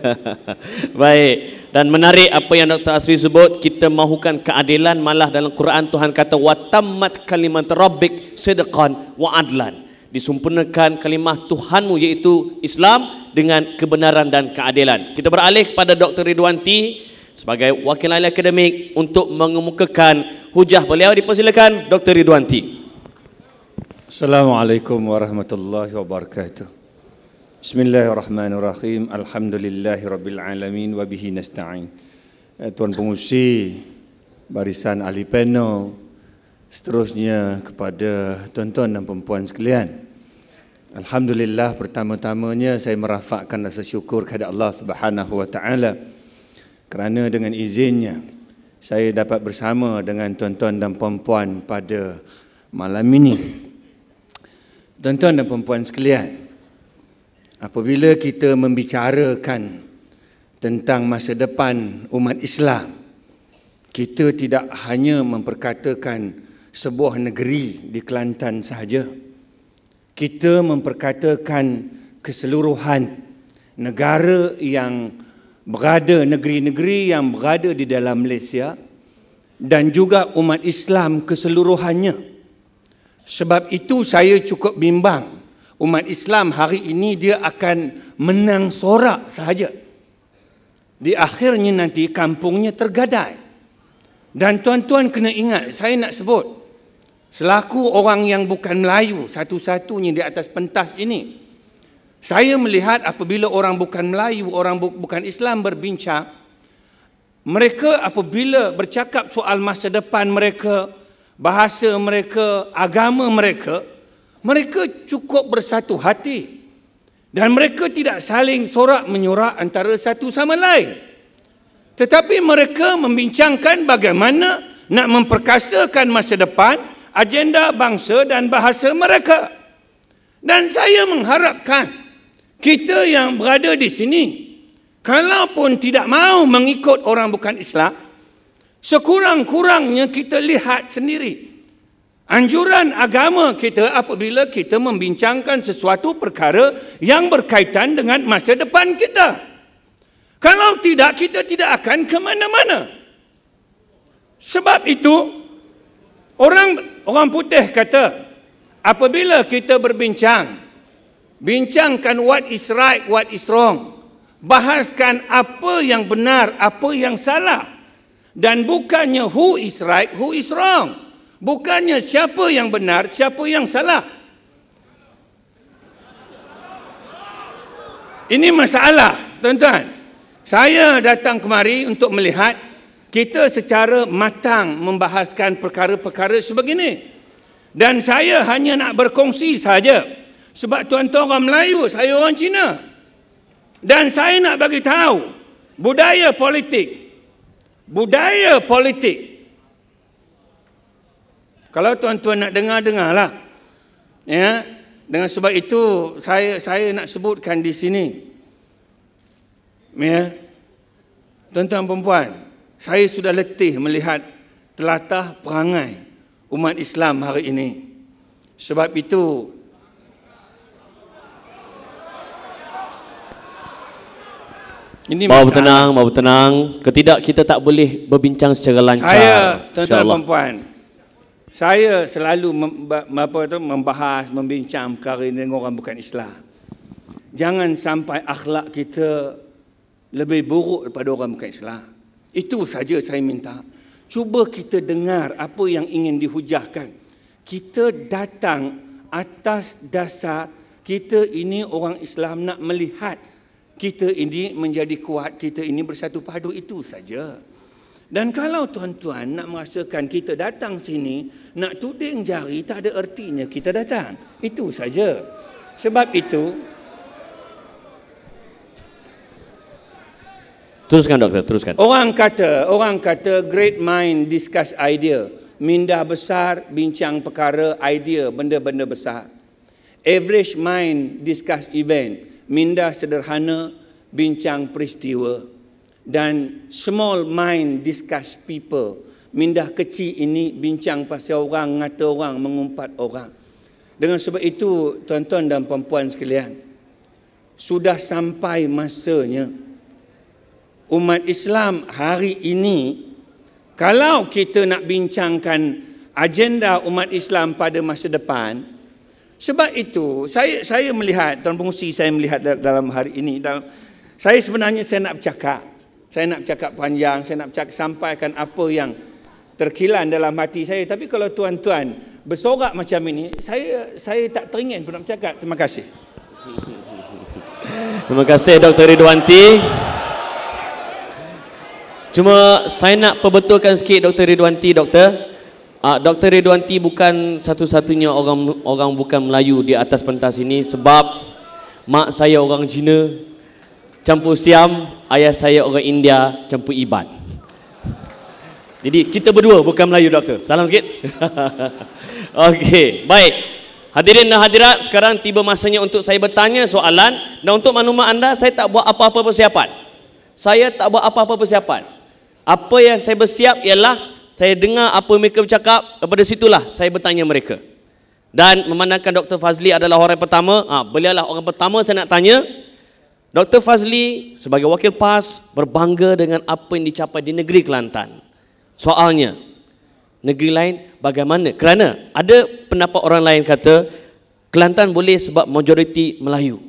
Baik. Dan menarik apa yang Dr. Asri sebut, kita mahukan keadilan malah dalam Quran Tuhan kata watammat kalimat rabbik sedekan wa adlan. Disempurnakan kalimah Tuhanmu iaitu Islam dengan kebenaran dan keadilan. Kita beralih kepada Dr. Ridwanti sebagai wakil ahli akademik untuk mengemukakan hujah beliau dipersilakan Dr. Ridwanti. Assalamualaikum warahmatullahi wabarakatuh. Bismillahirrahmanirrahim. Alhamdulillahi rabbil alamin wa nasta'in. Eh, Tuan pengusi barisan ahli panel seterusnya kepada tuan-tuan dan perempuan sekalian. Alhamdulillah pertama-tamanya saya merafakkan rasa syukur kepada Allah Subhanahu kerana dengan izinnya saya dapat bersama dengan tuan-tuan dan perempuan pada malam ini. Tuan-tuan dan perempuan sekalian, apabila kita membicarakan tentang masa depan umat Islam, kita tidak hanya memperkatakan sebuah negeri di Kelantan sahaja. Kita memperkatakan keseluruhan negara yang berada, negeri-negeri yang berada di dalam Malaysia dan juga umat Islam keseluruhannya. Sebab itu saya cukup bimbang umat Islam hari ini dia akan menang sorak sahaja. Di akhirnya nanti kampungnya tergadai. Dan tuan-tuan kena ingat, saya nak sebut, selaku orang yang bukan Melayu, satu-satunya di atas pentas ini, saya melihat apabila orang bukan Melayu, orang bu- bukan Islam berbincang, mereka apabila bercakap soal masa depan mereka, mereka, bahasa mereka, agama mereka, mereka cukup bersatu hati dan mereka tidak saling sorak menyorak antara satu sama lain. Tetapi mereka membincangkan bagaimana nak memperkasakan masa depan, agenda bangsa dan bahasa mereka. Dan saya mengharapkan kita yang berada di sini, kalaupun tidak mahu mengikut orang bukan Islam, Sekurang-kurangnya kita lihat sendiri. Anjuran agama kita apabila kita membincangkan sesuatu perkara yang berkaitan dengan masa depan kita. Kalau tidak, kita tidak akan ke mana-mana. Sebab itu, orang orang putih kata, apabila kita berbincang, bincangkan what is right, what is wrong. Bahaskan apa yang benar, apa yang salah dan bukannya who is right, who is wrong. Bukannya siapa yang benar, siapa yang salah. Ini masalah, tuan-tuan. Saya datang kemari untuk melihat kita secara matang membahaskan perkara-perkara sebegini. Dan saya hanya nak berkongsi saja. Sebab tuan-tuan orang Melayu, saya orang Cina. Dan saya nak bagi tahu budaya politik, budaya politik. Kalau tuan-tuan nak dengar dengarlah. Ya. Dengan sebab itu saya saya nak sebutkan di sini. Ya. Tuan-tuan perempuan, saya sudah letih melihat telatah perangai umat Islam hari ini. Sebab itu Ini bawa tenang, mau tenang. Ketidak kita tak boleh berbincang secara lancar. Saya, tuan-tuan perempuan. Saya selalu mem, apa itu, membahas, membincang perkara ini dengan orang bukan Islam. Jangan sampai akhlak kita lebih buruk daripada orang bukan Islam. Itu saja saya minta. Cuba kita dengar apa yang ingin dihujahkan. Kita datang atas dasar kita ini orang Islam nak melihat kita ini menjadi kuat, kita ini bersatu padu itu saja. Dan kalau tuan-tuan nak merasakan kita datang sini, nak tuding jari tak ada ertinya kita datang. Itu saja. Sebab itu Teruskan doktor, teruskan. Orang kata, orang kata great mind discuss idea. Minda besar bincang perkara, idea, benda-benda besar. Average mind discuss event minda sederhana bincang peristiwa dan small mind discuss people minda kecil ini bincang pasal orang ngata orang mengumpat orang dengan sebab itu tuan-tuan dan puan-puan sekalian sudah sampai masanya umat Islam hari ini kalau kita nak bincangkan agenda umat Islam pada masa depan, sebab itu saya saya melihat tuan pengerusi saya melihat dalam hari ini dalam saya sebenarnya saya nak bercakap. Saya nak bercakap panjang, saya nak bercakap sampaikan apa yang terkilan dalam hati saya. Tapi kalau tuan-tuan bersorak macam ini, saya saya tak teringin pun nak bercakap. Terima kasih. Terima kasih Dr. Ridwanti. Cuma saya nak perbetulkan sikit Dr. Ridwanti, doktor Uh, ah, Dr. Redwanti bukan satu-satunya orang orang bukan Melayu di atas pentas ini sebab mak saya orang Cina campur Siam, ayah saya orang India campur Iban. Jadi kita berdua bukan Melayu doktor. Salam sikit. Okey, baik. Hadirin dan hadirat, sekarang tiba masanya untuk saya bertanya soalan dan untuk maklumat anda, saya tak buat apa-apa persiapan. Saya tak buat apa-apa persiapan. Apa yang saya bersiap ialah saya dengar apa mereka bercakap, daripada situlah saya bertanya mereka. Dan memandangkan Dr. Fazli adalah orang pertama, ha, lah orang pertama saya nak tanya, Dr. Fazli sebagai wakil PAS berbangga dengan apa yang dicapai di negeri Kelantan. Soalnya, negeri lain bagaimana? Kerana ada pendapat orang lain kata, Kelantan boleh sebab majoriti Melayu.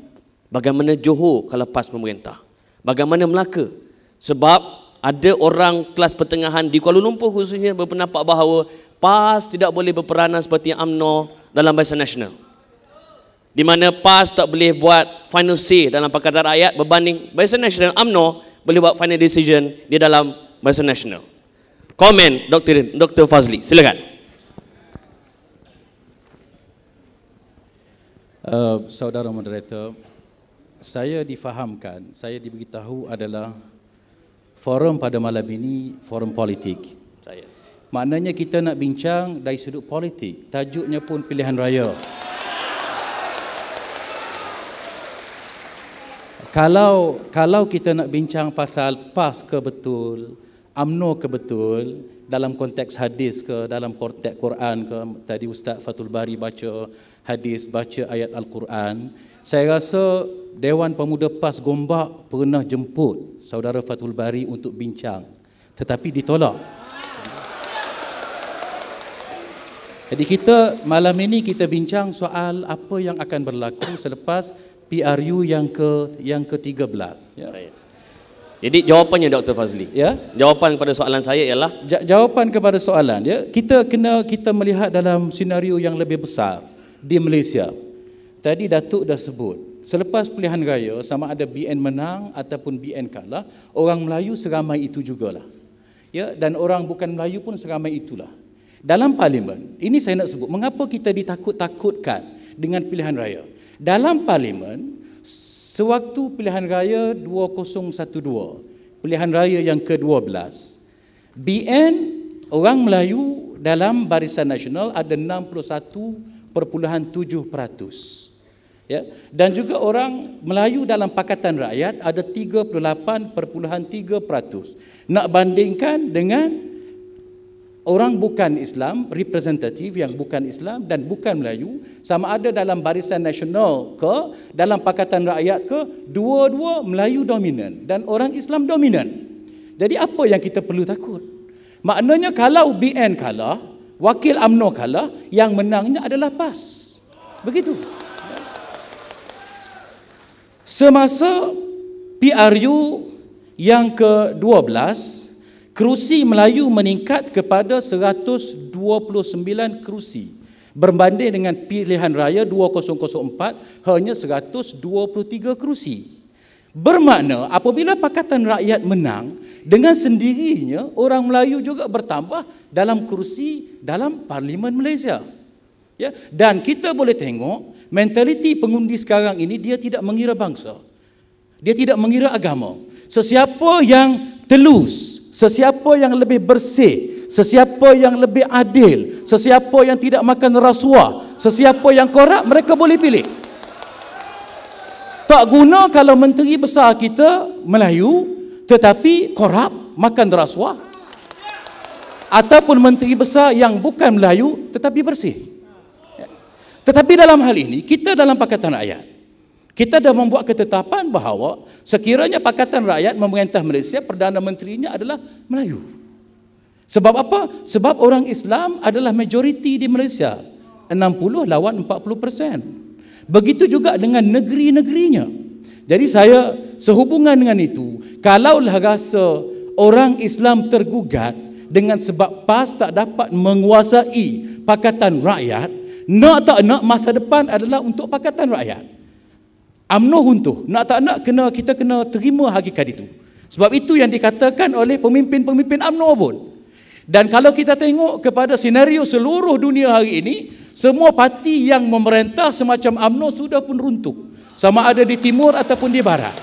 Bagaimana Johor kalau PAS memerintah? Bagaimana Melaka? Sebab ada orang kelas pertengahan di Kuala Lumpur khususnya berpendapat bahawa PAS tidak boleh berperanan seperti UMNO dalam bahasa nasional. Di mana PAS tak boleh buat final say dalam Pakatan Rakyat berbanding bahasa nasional UMNO boleh buat final decision di dalam bahasa nasional. Komen Dr. Dr. Fazli, silakan. Uh, saudara moderator, saya difahamkan, saya diberitahu adalah forum pada malam ini forum politik. Maknanya kita nak bincang dari sudut politik. Tajuknya pun pilihan raya. kalau kalau kita nak bincang pasal PAS ke betul, UMNO ke betul, dalam konteks hadis ke, dalam konteks Quran ke, tadi Ustaz Fatul Bari baca hadis, baca ayat Al-Quran, saya rasa Dewan Pemuda PAS Gombak pernah jemput saudara Fatul Bari untuk bincang tetapi ditolak. Jadi kita malam ini kita bincang soal apa yang akan berlaku selepas PRU yang ke yang ke-13 ya. Jadi jawapannya Dr Fazli. Ya. Jawapan kepada soalan saya ialah ja- jawapan kepada soalan ya. Kita kena kita melihat dalam senario yang lebih besar di Malaysia. Tadi Datuk dah sebut, selepas pilihan raya sama ada BN menang ataupun BN kalah, orang Melayu seramai itu jugalah. Ya, dan orang bukan Melayu pun seramai itulah. Dalam parlimen, ini saya nak sebut, mengapa kita ditakut-takutkan dengan pilihan raya? Dalam parlimen, sewaktu pilihan raya 2012, pilihan raya yang ke-12, BN orang Melayu dalam barisan nasional ada 61 perpuluhan tujuh peratus. Ya. Dan juga orang Melayu dalam Pakatan Rakyat ada 38.3%. Nak bandingkan dengan orang bukan Islam, representatif yang bukan Islam dan bukan Melayu, sama ada dalam barisan nasional ke dalam Pakatan Rakyat ke, dua-dua Melayu dominan dan orang Islam dominan. Jadi apa yang kita perlu takut? Maknanya kalau BN kalah, wakil AMNO kalah, yang menangnya adalah PAS. Begitu. Begitu. Semasa PRU yang ke-12, kerusi Melayu meningkat kepada 129 kerusi berbanding dengan pilihan raya 2004 hanya 123 kerusi. Bermakna apabila Pakatan Rakyat menang, dengan sendirinya orang Melayu juga bertambah dalam kerusi dalam Parlimen Malaysia. Ya, dan kita boleh tengok Mentaliti pengundi sekarang ini dia tidak mengira bangsa. Dia tidak mengira agama. Sesiapa yang telus, sesiapa yang lebih bersih, sesiapa yang lebih adil, sesiapa yang tidak makan rasuah, sesiapa yang korak mereka boleh pilih. Tak guna kalau menteri besar kita Melayu tetapi korap makan rasuah ataupun menteri besar yang bukan Melayu tetapi bersih. Tetapi dalam hal ini, kita dalam Pakatan Rakyat, kita dah membuat ketetapan bahawa sekiranya Pakatan Rakyat memerintah Malaysia, Perdana Menterinya adalah Melayu. Sebab apa? Sebab orang Islam adalah majoriti di Malaysia. 60 lawan 40 persen. Begitu juga dengan negeri-negerinya. Jadi saya sehubungan dengan itu, kalaulah rasa orang Islam tergugat dengan sebab PAS tak dapat menguasai Pakatan Rakyat, nak tak nak masa depan adalah untuk pakatan rakyat. Amno runtuh. Nak tak nak kena kita kena terima hakikat itu. Sebab itu yang dikatakan oleh pemimpin-pemimpin UMNO pun. Dan kalau kita tengok kepada senario seluruh dunia hari ini, semua parti yang memerintah semacam Amno sudah pun runtuh. Sama ada di timur ataupun di barat.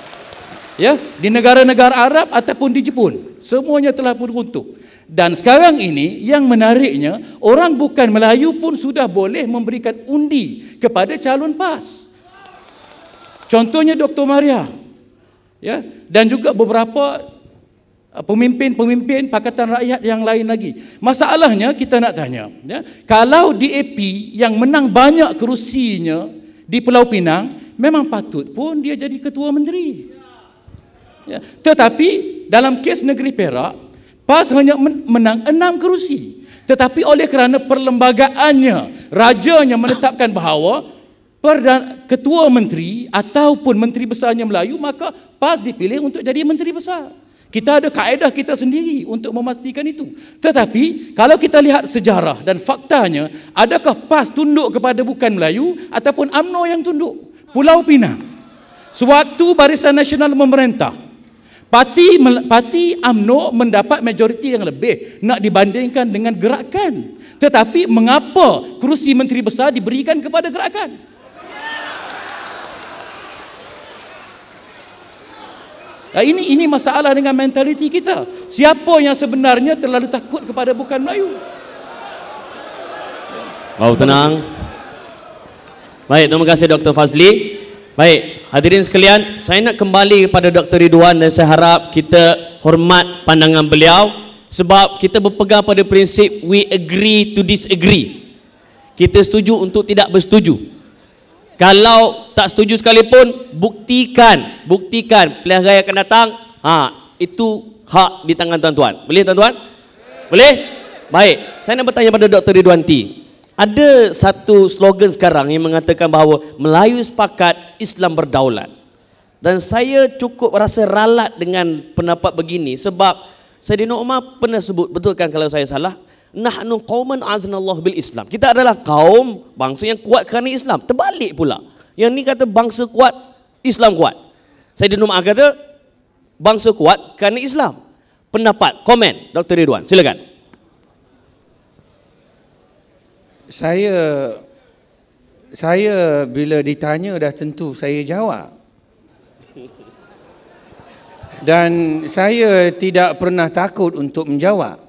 Ya, di negara-negara Arab ataupun di Jepun, semuanya telah pun runtuh. Dan sekarang ini yang menariknya orang bukan Melayu pun sudah boleh memberikan undi kepada calon PAS. Contohnya Dr. Maria. Ya, dan juga beberapa uh, pemimpin-pemimpin Pakatan Rakyat yang lain lagi. Masalahnya kita nak tanya, ya, kalau DAP yang menang banyak kerusinya di Pulau Pinang, memang patut pun dia jadi ketua menteri. Ya, tetapi dalam kes negeri Perak, PAS hanya menang enam kerusi. Tetapi oleh kerana perlembagaannya, rajanya menetapkan bahawa Perdana, ketua menteri ataupun menteri besarnya Melayu, maka PAS dipilih untuk jadi menteri besar. Kita ada kaedah kita sendiri untuk memastikan itu. Tetapi kalau kita lihat sejarah dan faktanya, adakah PAS tunduk kepada bukan Melayu ataupun UMNO yang tunduk? Pulau Pinang. Sewaktu Barisan Nasional memerintah, Parti parti AMNO mendapat majoriti yang lebih nak dibandingkan dengan gerakan. Tetapi mengapa kerusi menteri besar diberikan kepada gerakan? Nah, ini ini masalah dengan mentaliti kita. Siapa yang sebenarnya terlalu takut kepada bukan Melayu? Oh, tenang. Baik, terima kasih Dr. Fazli. Baik, hadirin sekalian, saya nak kembali kepada Dr. Ridwan dan saya harap kita hormat pandangan beliau sebab kita berpegang pada prinsip we agree to disagree. Kita setuju untuk tidak bersetuju. Kalau tak setuju sekalipun, buktikan, buktikan pelanggan akan datang, ha, itu hak di tangan tuan-tuan. Boleh tuan-tuan? Boleh? Baik, saya nak bertanya pada Dr. Ridwan T. Ada satu slogan sekarang yang mengatakan bahawa Melayu sepakat, Islam berdaulat. Dan saya cukup rasa ralat dengan pendapat begini sebab Sayyidina Umar pernah sebut, betulkan kalau saya salah, Nahnu qawman aznallah bil Islam. Kita adalah kaum bangsa yang kuat kerana Islam. Terbalik pula. Yang ni kata bangsa kuat, Islam kuat. Sayyidina Umar kata, bangsa kuat kerana Islam. Pendapat, komen, Dr. Ridwan. Silakan. Silakan. saya saya bila ditanya dah tentu saya jawab. Dan saya tidak pernah takut untuk menjawab.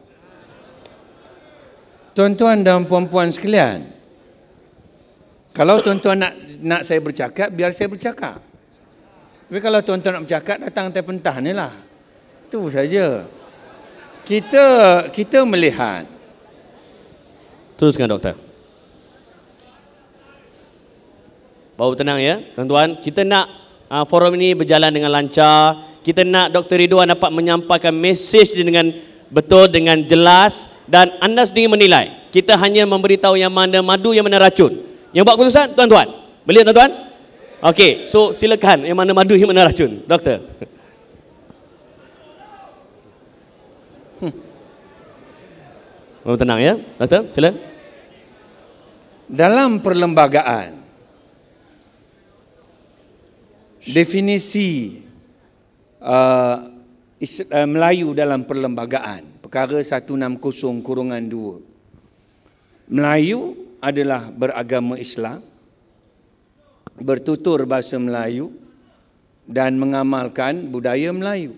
Tuan-tuan dan puan-puan sekalian. Kalau tuan-tuan nak nak saya bercakap, biar saya bercakap. Tapi kalau tuan-tuan nak bercakap, datang tepi pentah ni lah. Itu saja. Kita kita melihat. Teruskan doktor. Bawa tenang ya, tuan-tuan. Kita nak uh, forum ini berjalan dengan lancar. Kita nak Dr. Ridwan dapat menyampaikan mesej dengan betul, dengan jelas. Dan anda sendiri menilai. Kita hanya memberitahu yang mana madu, yang mana racun. Yang buat keputusan, tuan-tuan. Beli tuan-tuan? Okey, so silakan yang mana madu, yang mana racun. Doktor. Hmm. Tenang ya, doktor. Sila. Dalam perlembagaan, definisi uh, uh, Melayu dalam perlembagaan perkara 160 kurungan 2 Melayu adalah beragama Islam bertutur bahasa Melayu dan mengamalkan budaya Melayu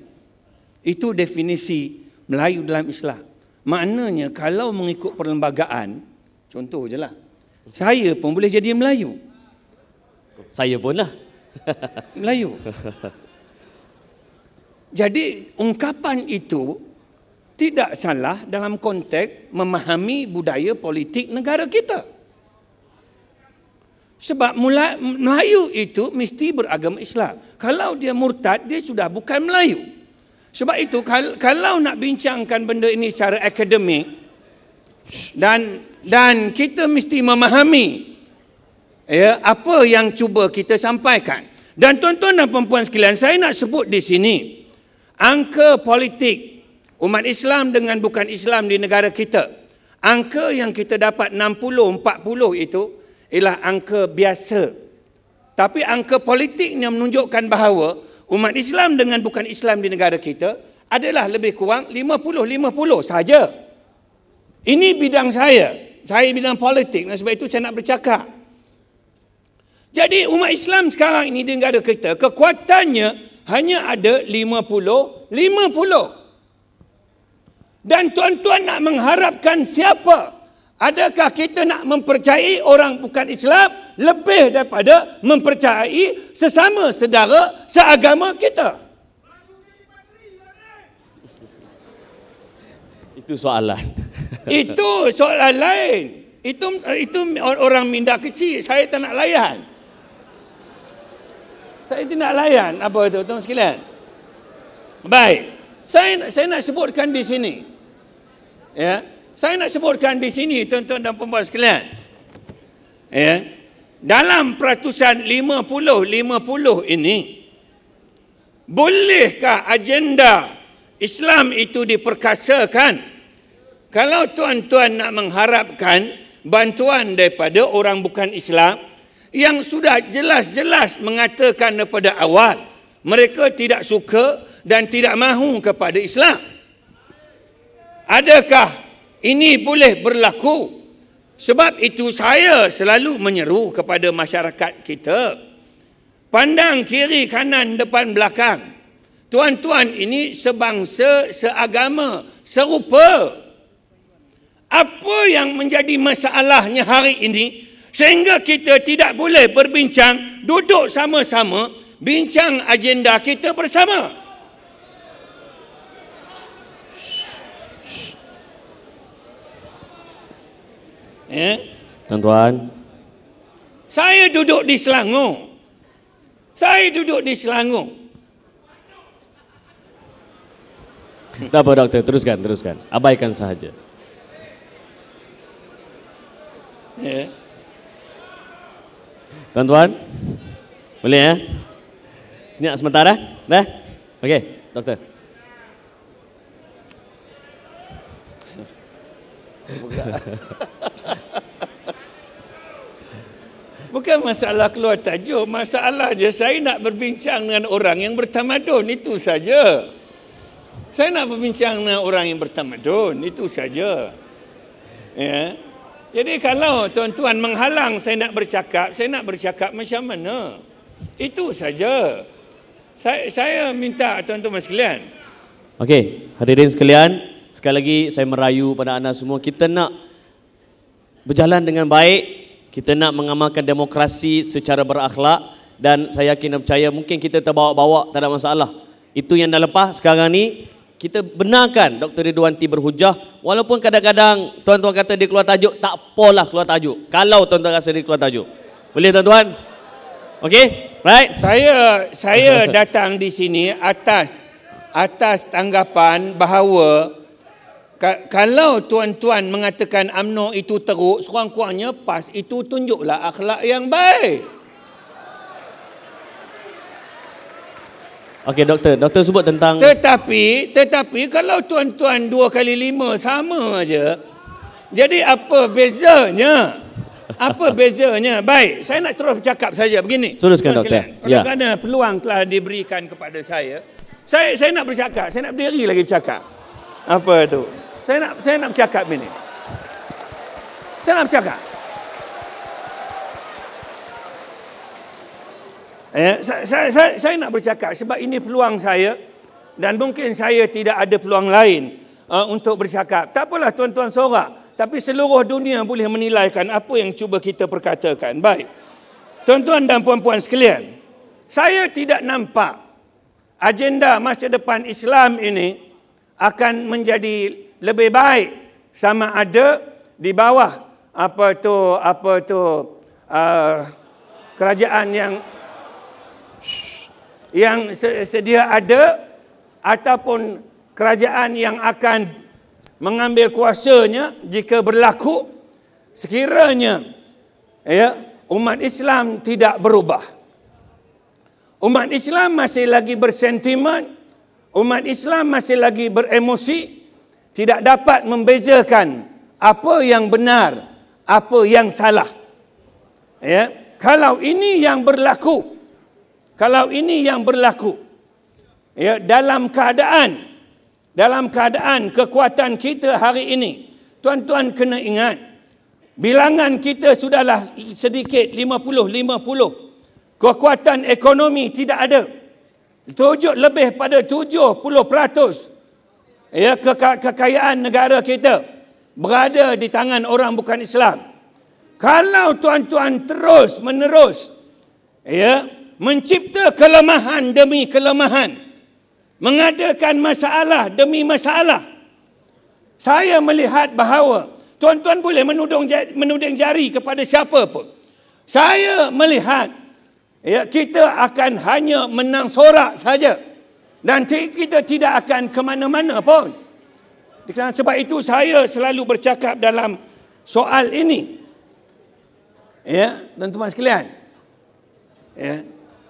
itu definisi Melayu dalam Islam maknanya kalau mengikut perlembagaan contoh je lah, saya pun boleh jadi Melayu saya pun lah Melayu. Jadi ungkapan itu tidak salah dalam konteks memahami budaya politik negara kita. Sebab mula, Melayu itu mesti beragama Islam. Kalau dia murtad, dia sudah bukan Melayu. Sebab itu kalau, nak bincangkan benda ini secara akademik dan dan kita mesti memahami ya apa yang cuba kita sampaikan. Dan tuan-tuan dan perempuan sekalian, saya nak sebut di sini angka politik umat Islam dengan bukan Islam di negara kita. Angka yang kita dapat 60-40 itu ialah angka biasa. Tapi angka politiknya menunjukkan bahawa umat Islam dengan bukan Islam di negara kita adalah lebih kurang 50-50 saja Ini bidang saya. Saya bidang politik dan sebab itu saya nak bercakap. Jadi umat Islam sekarang ini di negara kita, kekuatannya hanya ada 50, 50. Dan tuan-tuan nak mengharapkan siapa? Adakah kita nak mempercayai orang bukan Islam lebih daripada mempercayai sesama sedara seagama kita? Itu soalan. Itu soalan lain. Itu itu orang minda kecil, saya tak nak layan saya tidak layan apa itu tuan sekalian baik saya saya nak sebutkan di sini ya saya nak sebutkan di sini tuan-tuan dan puan-puan sekalian ya dalam peratusan 50-50 ini bolehkah agenda Islam itu diperkasakan kalau tuan-tuan nak mengharapkan bantuan daripada orang bukan Islam yang sudah jelas-jelas mengatakan daripada awal mereka tidak suka dan tidak mahu kepada Islam. Adakah ini boleh berlaku? Sebab itu saya selalu menyeru kepada masyarakat kita pandang kiri kanan depan belakang. Tuan-tuan ini sebangsa, seagama, serupa. Apa yang menjadi masalahnya hari ini? Sehingga kita tidak boleh berbincang, duduk sama-sama, bincang agenda kita bersama. Eh? Tuan-tuan. Saya duduk di Selangor. Saya duduk di Selangor. Tak apa doktor, teruskan, teruskan. Abaikan sahaja. Ya. Eh? Tuan-tuan? Boleh ya? Senyap sementara? Eh? Dah? Okey, doktor. Bukan masalah keluar tajuk, masalah je saya nak berbincang dengan orang yang bertamadun itu saja. Saya nak berbincang dengan orang yang bertamadun itu saja. Ya. Yeah. Jadi kalau tuan-tuan menghalang saya nak bercakap, saya nak bercakap macam mana? Itu saja. Saya, saya minta tuan-tuan sekalian. Okey, hadirin sekalian, sekali lagi saya merayu pada anda semua kita nak berjalan dengan baik, kita nak mengamalkan demokrasi secara berakhlak dan saya yakin dan percaya mungkin kita terbawa-bawa tak ada masalah. Itu yang dah lepas sekarang ni kita benarkan Dr. Ridwan T berhujah walaupun kadang-kadang tuan-tuan kata dia keluar tajuk tak apalah keluar tajuk kalau tuan-tuan rasa dia keluar tajuk boleh tuan-tuan okey right saya saya datang di sini atas atas tanggapan bahawa ka, kalau tuan-tuan mengatakan amno itu teruk sekurang-kurangnya PAS itu tunjuklah akhlak yang baik Okey doktor, doktor sebut tentang Tetapi, tetapi kalau tuan-tuan dua kali lima sama aja. Jadi apa bezanya? Apa bezanya? Baik, saya nak terus bercakap saja begini. Teruskan doktor. Ya. Kerana peluang telah diberikan kepada saya. Saya saya nak bercakap, saya nak berdiri lagi bercakap. Apa tu? Saya nak saya nak bercakap begini. Saya nak bercakap. Eh, saya, saya, saya nak bercakap sebab ini peluang saya dan mungkin saya tidak ada peluang lain uh, untuk bercakap. Tak apalah tuan-tuan sorak. Tapi seluruh dunia boleh menilaikan apa yang cuba kita perkatakan. Baik. Tuan-tuan dan puan-puan sekalian. Saya tidak nampak agenda masa depan Islam ini akan menjadi lebih baik sama ada di bawah apa tu apa tu uh, kerajaan yang yang sedia ada ataupun kerajaan yang akan mengambil kuasanya jika berlaku sekiranya ya umat Islam tidak berubah umat Islam masih lagi bersentimen umat Islam masih lagi beremosi tidak dapat membezakan apa yang benar apa yang salah ya kalau ini yang berlaku kalau ini yang berlaku ya dalam keadaan dalam keadaan kekuatan kita hari ini tuan-tuan kena ingat bilangan kita sudahlah sedikit 50 50 kekuatan ekonomi tidak ada tujuh lebih pada 70% ya ke- kekayaan negara kita berada di tangan orang bukan Islam kalau tuan-tuan terus menerus ya mencipta kelemahan demi kelemahan mengadakan masalah demi masalah saya melihat bahawa tuan-tuan boleh menudung menuding jari kepada siapa pun saya melihat ya kita akan hanya menang sorak saja dan kita tidak akan ke mana-mana pun sebab itu saya selalu bercakap dalam soal ini ya tuan-tuan sekalian ya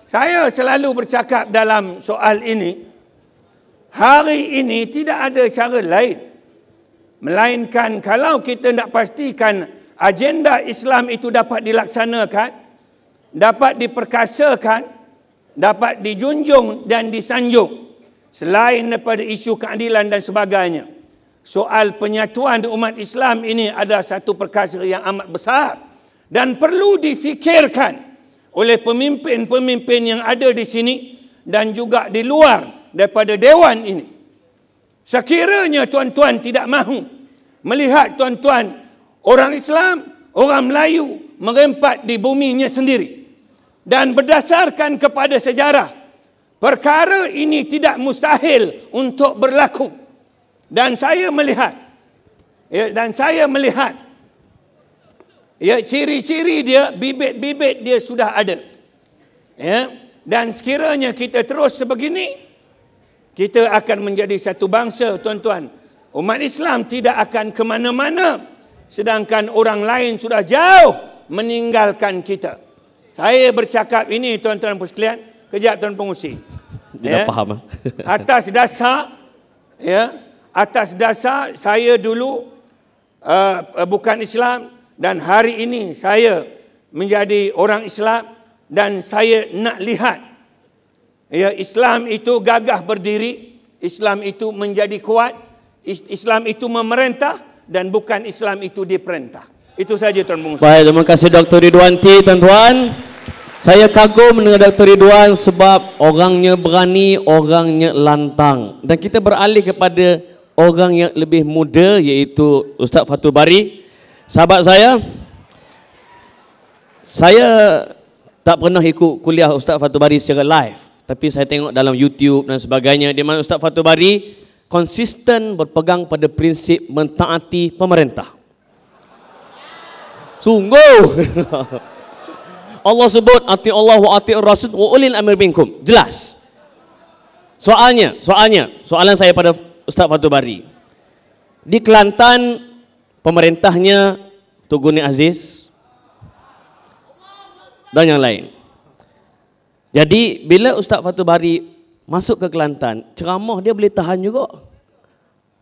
saya selalu bercakap dalam soal ini hari ini tidak ada cara lain melainkan kalau kita nak pastikan agenda Islam itu dapat dilaksanakan dapat diperkasakan dapat dijunjung dan disanjung selain daripada isu keadilan dan sebagainya soal penyatuan umat Islam ini adalah satu perkasa yang amat besar dan perlu difikirkan oleh pemimpin-pemimpin yang ada di sini dan juga di luar daripada dewan ini. Sekiranya tuan-tuan tidak mahu melihat tuan-tuan orang Islam, orang Melayu merempat di buminya sendiri dan berdasarkan kepada sejarah perkara ini tidak mustahil untuk berlaku dan saya melihat ya, dan saya melihat Ya, ciri-ciri dia, bibit-bibit dia sudah ada. Ya. Dan sekiranya kita terus sebegini, kita akan menjadi satu bangsa, tuan-tuan. Umat Islam tidak akan ke mana-mana. Sedangkan orang lain sudah jauh meninggalkan kita. Saya bercakap ini, tuan-tuan sekalian. Kejap, tuan pengusi. Dia ya. faham. Eh? Atas dasar, ya, atas dasar saya dulu uh, bukan Islam, dan hari ini saya menjadi orang Islam dan saya nak lihat ya Islam itu gagah berdiri, Islam itu menjadi kuat, Islam itu memerintah dan bukan Islam itu diperintah. Itu saja Tuan Pengurus. Baik, terima kasih Dr. Ridwan T, tuan-tuan. Saya kagum dengan Dr. Ridwan sebab orangnya berani, orangnya lantang. Dan kita beralih kepada orang yang lebih muda iaitu Ustaz Fatul Bari sahabat saya saya tak pernah ikut kuliah Ustaz Fatu Bari secara live tapi saya tengok dalam YouTube dan sebagainya di mana Ustaz Fatu Bari konsisten berpegang pada prinsip mentaati pemerintah sungguh Allah sebut ati Allah wa ati Rasul wa ulil amir minkum jelas soalnya soalnya soalan saya pada Ustaz Fatu Bari di Kelantan pemerintahnya Tuguni Aziz dan yang lain. Jadi bila Ustaz Fatul Bari masuk ke Kelantan, ceramah dia boleh tahan juga.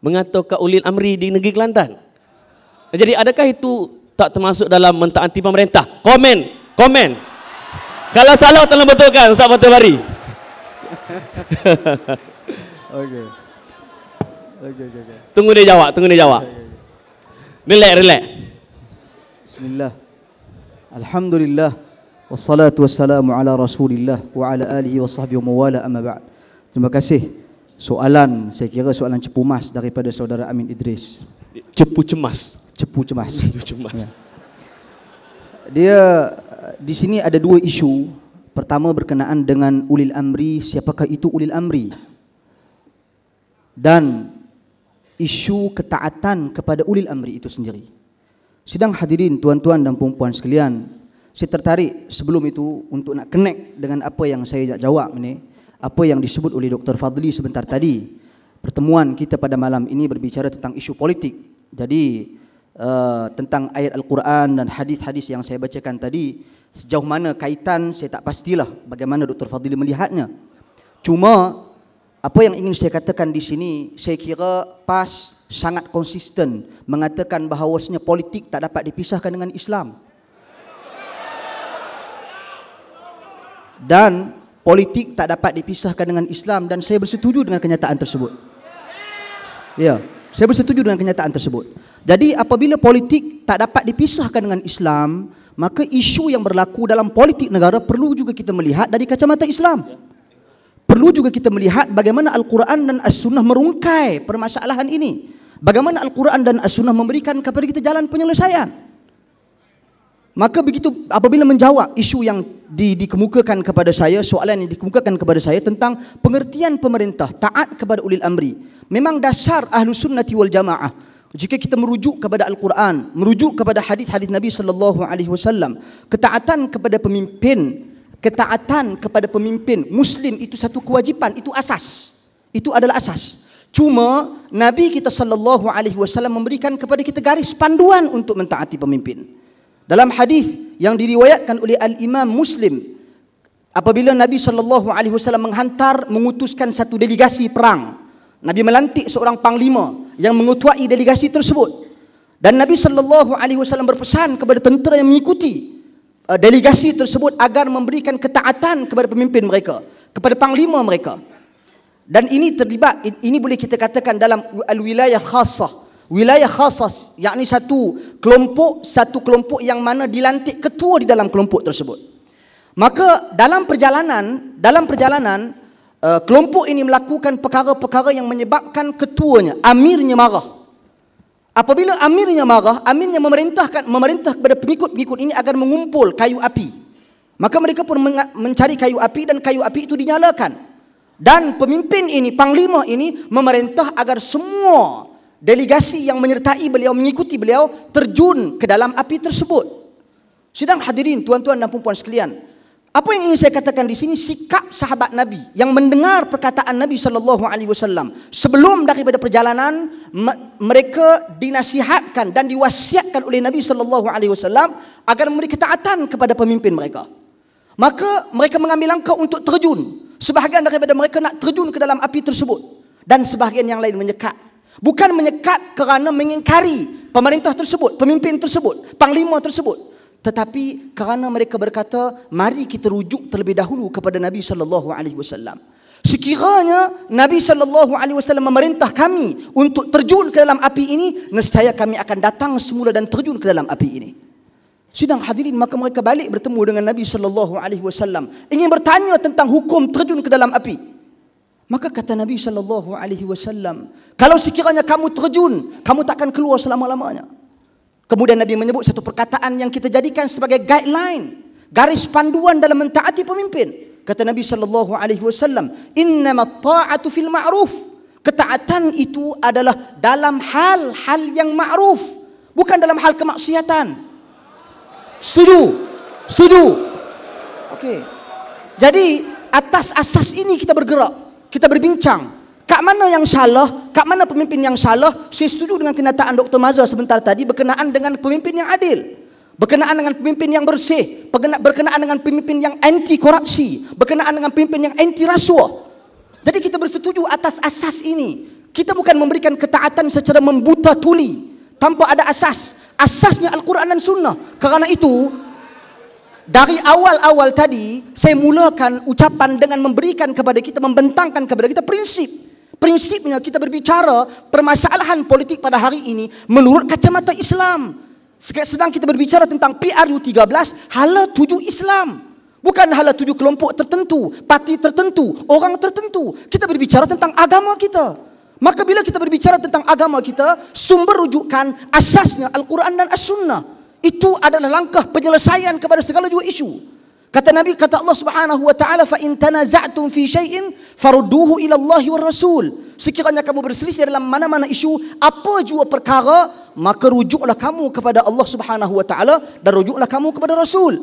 Mengatur ke Ulil Amri di negeri Kelantan. Jadi adakah itu tak termasuk dalam mentaati pemerintah? Komen, komen. Kalau salah tolong betulkan Ustaz Fatul Bari. okay. Okay, okay, okay. Tunggu dia jawab, tunggu dia jawab. Okay, okay. Relax, relax. Bismillah. Alhamdulillah. Wassalatu wassalamu ala rasulillah wa ala alihi wa sahbihi wa mawala amma ba'd. Terima kasih. Soalan, saya kira soalan cepu mas daripada saudara Amin Idris. Cepu cemas. Cepu cemas. Cepu cemas. Ya. Dia, di sini ada dua isu. Pertama berkenaan dengan ulil amri, siapakah itu ulil amri? Dan isu ketaatan kepada ulil amri itu sendiri. Sidang hadirin tuan-tuan dan puan-puan sekalian, saya tertarik sebelum itu untuk nak connect dengan apa yang saya nak jawab ini, apa yang disebut oleh Dr. Fadli sebentar tadi. Pertemuan kita pada malam ini berbicara tentang isu politik. Jadi uh, tentang ayat Al-Quran dan hadis-hadis yang saya bacakan tadi, sejauh mana kaitan saya tak pastilah bagaimana Dr. Fadli melihatnya. Cuma apa yang ingin saya katakan di sini, saya kira PAS sangat konsisten mengatakan bahawasanya politik tak dapat dipisahkan dengan Islam. Dan politik tak dapat dipisahkan dengan Islam dan saya bersetuju dengan kenyataan tersebut. Ya, saya bersetuju dengan kenyataan tersebut. Jadi apabila politik tak dapat dipisahkan dengan Islam, maka isu yang berlaku dalam politik negara perlu juga kita melihat dari kacamata Islam. Ya perlu juga kita melihat bagaimana Al-Quran dan As-Sunnah merungkai permasalahan ini. Bagaimana Al-Quran dan As-Sunnah memberikan kepada kita jalan penyelesaian. Maka begitu apabila menjawab isu yang di, dikemukakan kepada saya, soalan yang dikemukakan kepada saya tentang pengertian pemerintah, taat kepada ulil amri. Memang dasar ahlu sunnati wal jamaah. Jika kita merujuk kepada Al-Quran, merujuk kepada hadis-hadis Nabi sallallahu alaihi wasallam, ketaatan kepada pemimpin ketaatan kepada pemimpin muslim itu satu kewajipan itu asas itu adalah asas cuma nabi kita sallallahu alaihi wasallam memberikan kepada kita garis panduan untuk mentaati pemimpin dalam hadis yang diriwayatkan oleh al imam muslim apabila nabi sallallahu alaihi wasallam menghantar mengutuskan satu delegasi perang nabi melantik seorang panglima yang mengutuai delegasi tersebut dan nabi sallallahu alaihi wasallam berpesan kepada tentera yang mengikuti Eh, delegasi tersebut agar memberikan ketaatan kepada pemimpin mereka, kepada panglima mereka. Dan ini terlibat ini boleh kita katakan dalam al-wilayah khassah. Wilayah khassah yakni satu kelompok, satu kelompok yang mana dilantik ketua di dalam kelompok tersebut. Maka dalam perjalanan, dalam perjalanan eh, kelompok ini melakukan perkara-perkara yang menyebabkan ketuanya, amirnya marah. Apabila amirnya marah, amirnya memerintahkan memerintah kepada pengikut-pengikut ini agar mengumpul kayu api. Maka mereka pun mencari kayu api dan kayu api itu dinyalakan. Dan pemimpin ini, panglima ini memerintah agar semua delegasi yang menyertai beliau, mengikuti beliau terjun ke dalam api tersebut. Sidang hadirin, tuan-tuan dan puan-puan sekalian, apa yang ingin saya katakan di sini sikap sahabat Nabi yang mendengar perkataan Nabi sallallahu alaihi wasallam sebelum daripada perjalanan mereka dinasihatkan dan diwasiatkan oleh Nabi sallallahu alaihi wasallam agar memberi ketaatan kepada pemimpin mereka. Maka mereka mengambil langkah untuk terjun. Sebahagian daripada mereka nak terjun ke dalam api tersebut dan sebahagian yang lain menyekat. Bukan menyekat kerana mengingkari pemerintah tersebut, pemimpin tersebut, panglima tersebut, tetapi kerana mereka berkata mari kita rujuk terlebih dahulu kepada Nabi sallallahu alaihi wasallam sekiranya Nabi sallallahu alaihi wasallam memerintah kami untuk terjun ke dalam api ini nescaya kami akan datang semula dan terjun ke dalam api ini sidang hadirin maka mereka balik bertemu dengan Nabi sallallahu alaihi wasallam ingin bertanya tentang hukum terjun ke dalam api maka kata Nabi sallallahu alaihi wasallam kalau sekiranya kamu terjun kamu takkan keluar selama-lamanya Kemudian Nabi menyebut satu perkataan yang kita jadikan sebagai guideline, garis panduan dalam mentaati pemimpin. Kata Nabi sallallahu alaihi wasallam, "Innamat ta'atu fil ma'ruf." Ketaatan itu adalah dalam hal-hal yang ma'ruf, bukan dalam hal kemaksiatan. Setuju? Setuju? Okey. Jadi, atas asas ini kita bergerak, kita berbincang. Kak mana yang salah? Kak mana pemimpin yang salah? Saya setuju dengan kenyataan Dr. Mazza sebentar tadi berkenaan dengan pemimpin yang adil. Berkenaan dengan pemimpin yang bersih. Berkenaan dengan pemimpin yang anti korupsi. Berkenaan dengan pemimpin yang anti rasuah. Jadi kita bersetuju atas asas ini. Kita bukan memberikan ketaatan secara membuta tuli. Tanpa ada asas. Asasnya Al-Quran dan Sunnah. Karena itu, dari awal-awal tadi, saya mulakan ucapan dengan memberikan kepada kita, membentangkan kepada kita prinsip prinsipnya kita berbicara permasalahan politik pada hari ini menurut kacamata Islam. Sedang kita berbicara tentang PRU 13, hala tujuh Islam. Bukan hala tujuh kelompok tertentu, parti tertentu, orang tertentu. Kita berbicara tentang agama kita. Maka bila kita berbicara tentang agama kita, sumber rujukan asasnya Al-Quran dan As-Sunnah. Itu adalah langkah penyelesaian kepada segala juga Isu. Kata Nabi kata Allah Subhanahu wa taala fa in tanaza'tum fi shay'in farudduhu ila Allah wa Rasul. Sekiranya kamu berselisih dalam mana-mana isu apa jua perkara maka rujuklah kamu kepada Allah Subhanahu wa taala dan rujuklah kamu kepada Rasul.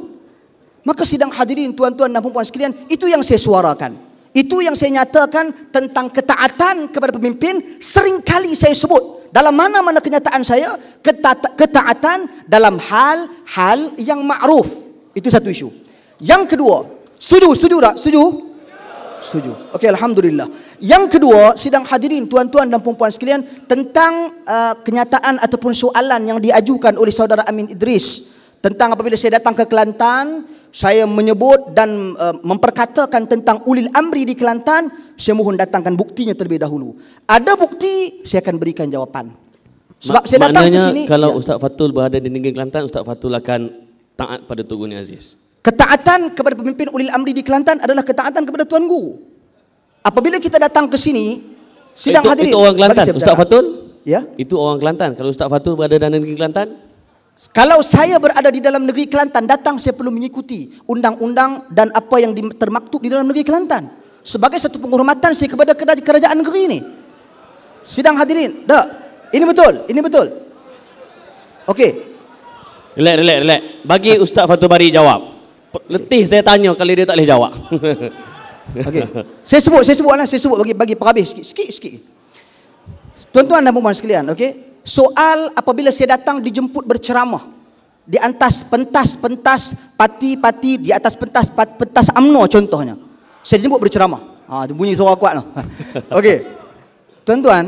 Maka sidang hadirin tuan-tuan dan puan-puan sekalian itu yang saya suarakan. Itu yang saya nyatakan tentang ketaatan kepada pemimpin seringkali saya sebut dalam mana-mana kenyataan saya keta- ketaatan dalam hal-hal yang ma'ruf. Itu satu isu. Yang kedua, setuju, setuju tak? Setuju? Setuju. Okey, alhamdulillah. Yang kedua, sidang hadirin tuan-tuan dan puan-puan sekalian tentang uh, kenyataan ataupun soalan yang diajukan oleh saudara Amin Idris tentang apabila saya datang ke Kelantan, saya menyebut dan uh, memperkatakan tentang ulil amri di Kelantan, saya mohon datangkan buktinya terlebih dahulu. Ada bukti, saya akan berikan jawapan. Sebab Ma- saya datang maknanya, ke sini, kalau ya. Ustaz Fatul berada di negeri Kelantan, Ustaz Fatul akan taat pada Tugu Aziz. Ketaatan kepada pemimpin ulil amri di Kelantan adalah ketaatan kepada Tuan Guru. Apabila kita datang ke sini, sidang itu, hadirin. Itu orang Kelantan, siap, Ustaz Fatul? Ya. Itu orang Kelantan. Kalau Ustaz Fatul berada dalam negeri Kelantan? Kalau saya berada di dalam negeri Kelantan, datang saya perlu mengikuti undang-undang dan apa yang termaktub di dalam negeri Kelantan. Sebagai satu penghormatan saya kepada kerajaan negeri ini. Sidang hadirin. Tak? Ini betul? Ini betul? Okey. Relak, relak, relak. Bagi Ustaz Fatul Bari jawab letih saya tanya kalau dia tak boleh jawab. Okey. Saya sebut, saya sebutlah, saya sebut bagi bagi perhabis sikit, sikit sikit. Tuan-tuan dan puan sekalian, okey. Soal apabila saya datang dijemput berceramah di atas pentas-pentas parti-parti di atas pentas pentas amno contohnya. Saya dijemput berceramah. Ha, bunyi suara kuat noh. Lah. Okey. Tuan-tuan,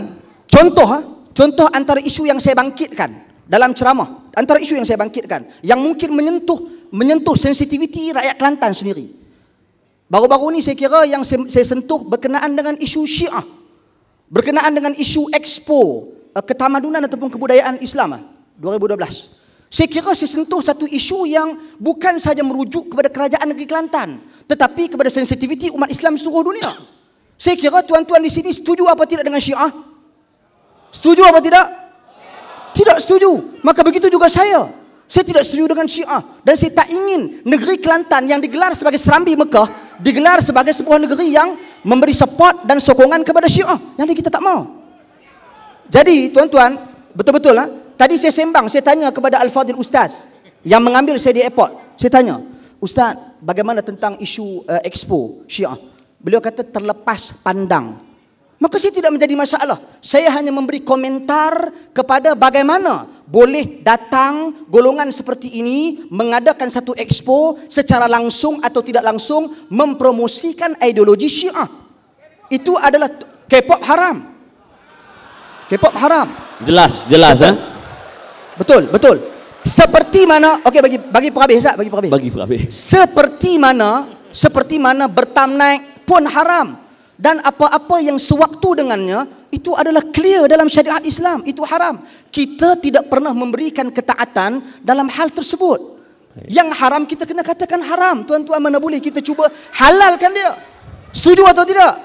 contoh ah, contoh antara isu yang saya bangkitkan dalam ceramah, antara isu yang saya bangkitkan yang mungkin menyentuh menyentuh sensitiviti rakyat Kelantan sendiri. Baru-baru ni saya kira yang saya sentuh berkenaan dengan isu Syiah. Berkenaan dengan isu expo eh, ketamadunan ataupun kebudayaan Islam 2012. Eh, saya kira saya sentuh satu isu yang bukan saja merujuk kepada kerajaan negeri Kelantan tetapi kepada sensitiviti umat Islam seluruh dunia. Saya kira tuan-tuan di sini setuju apa tidak dengan Syiah? Setuju apa tidak? Tidak setuju. Maka begitu juga saya. Saya tidak setuju dengan Syiah dan saya tak ingin negeri Kelantan yang digelar sebagai Serambi Mekah digelar sebagai sebuah negeri yang memberi support dan sokongan kepada Syiah. Yang ini kita tak mau. Jadi tuan-tuan, betul-betul lah. Tadi saya sembang, saya tanya kepada al Fadil Ustaz yang mengambil saya di airport. Saya tanya, Ustaz bagaimana tentang isu uh, expo Syiah? Beliau kata terlepas pandang. Maka saya tidak menjadi masalah. Saya hanya memberi komentar kepada bagaimana boleh datang golongan seperti ini mengadakan satu expo secara langsung atau tidak langsung mempromosikan ideologi syiah. Itu adalah K-pop haram. K-pop haram. Jelas, jelas. ya. betul. betul. Seperti mana, okey bagi bagi perhabis sah, bagi perhabis. Bagi perhabis. Seperti mana, seperti mana bertamnaik pun haram dan apa-apa yang sewaktu dengannya itu adalah clear dalam syariat Islam itu haram kita tidak pernah memberikan ketaatan dalam hal tersebut yang haram kita kena katakan haram tuan-tuan mana boleh kita cuba halalkan dia setuju atau tidak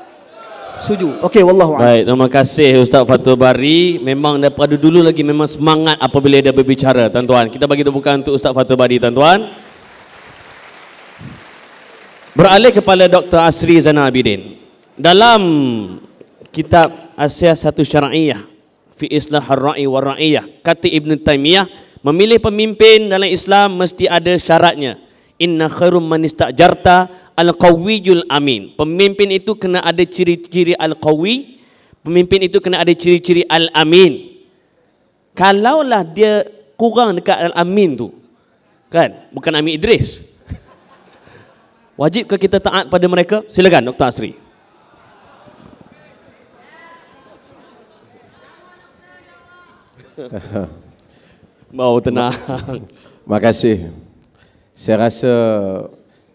Setuju. Okey, wallahu Baik, terima kasih Ustaz Fatul Bari. Memang daripada dulu lagi memang semangat apabila dia berbicara, tuan-tuan. Kita bagi terbuka untuk Ustaz Fatul Bari, tuan-tuan. Beralih kepada Dr. Asri Zainal Abidin dalam kitab Asia Satu Syariah fi Islah Ar-Ra'i wa Ra'iyah kata Ibn Taymiyah memilih pemimpin dalam Islam mesti ada syaratnya inna khairum man jarta al-qawiyul amin pemimpin itu kena ada ciri-ciri al-qawi pemimpin itu kena ada ciri-ciri al-amin kalaulah dia kurang dekat al-amin tu kan bukan Amin Idris wajib ke kita taat pada mereka silakan Dr Asri Mau tenang. Terima kasih. Saya rasa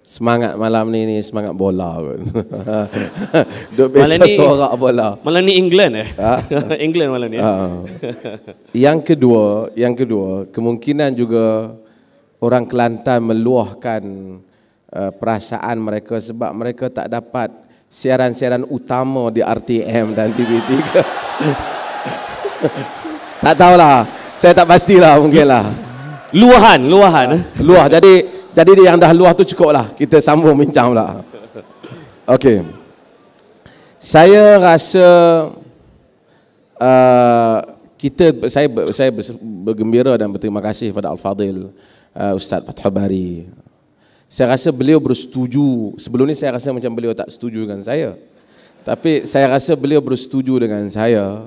semangat malam ni ni semangat bola kan. Duk biasa bola. Malam ni England eh? Ha? England malam ni. Ha. yang kedua, yang kedua, kemungkinan juga orang Kelantan meluahkan uh, perasaan mereka sebab mereka tak dapat siaran-siaran utama di RTM dan TV3. Tak tahulah. Saya tak pastilah mungkinlah. Luahan, luahan. Eh? Luah. Jadi jadi yang dah luah tu cukup lah. Kita sambung bincang pula. Okey. Saya rasa uh, kita saya saya bergembira dan berterima kasih kepada Al-Fadil uh, Ustaz Fathul Bari. Saya rasa beliau bersetuju. Sebelum ni saya rasa macam beliau tak setuju dengan saya. Tapi saya rasa beliau bersetuju dengan saya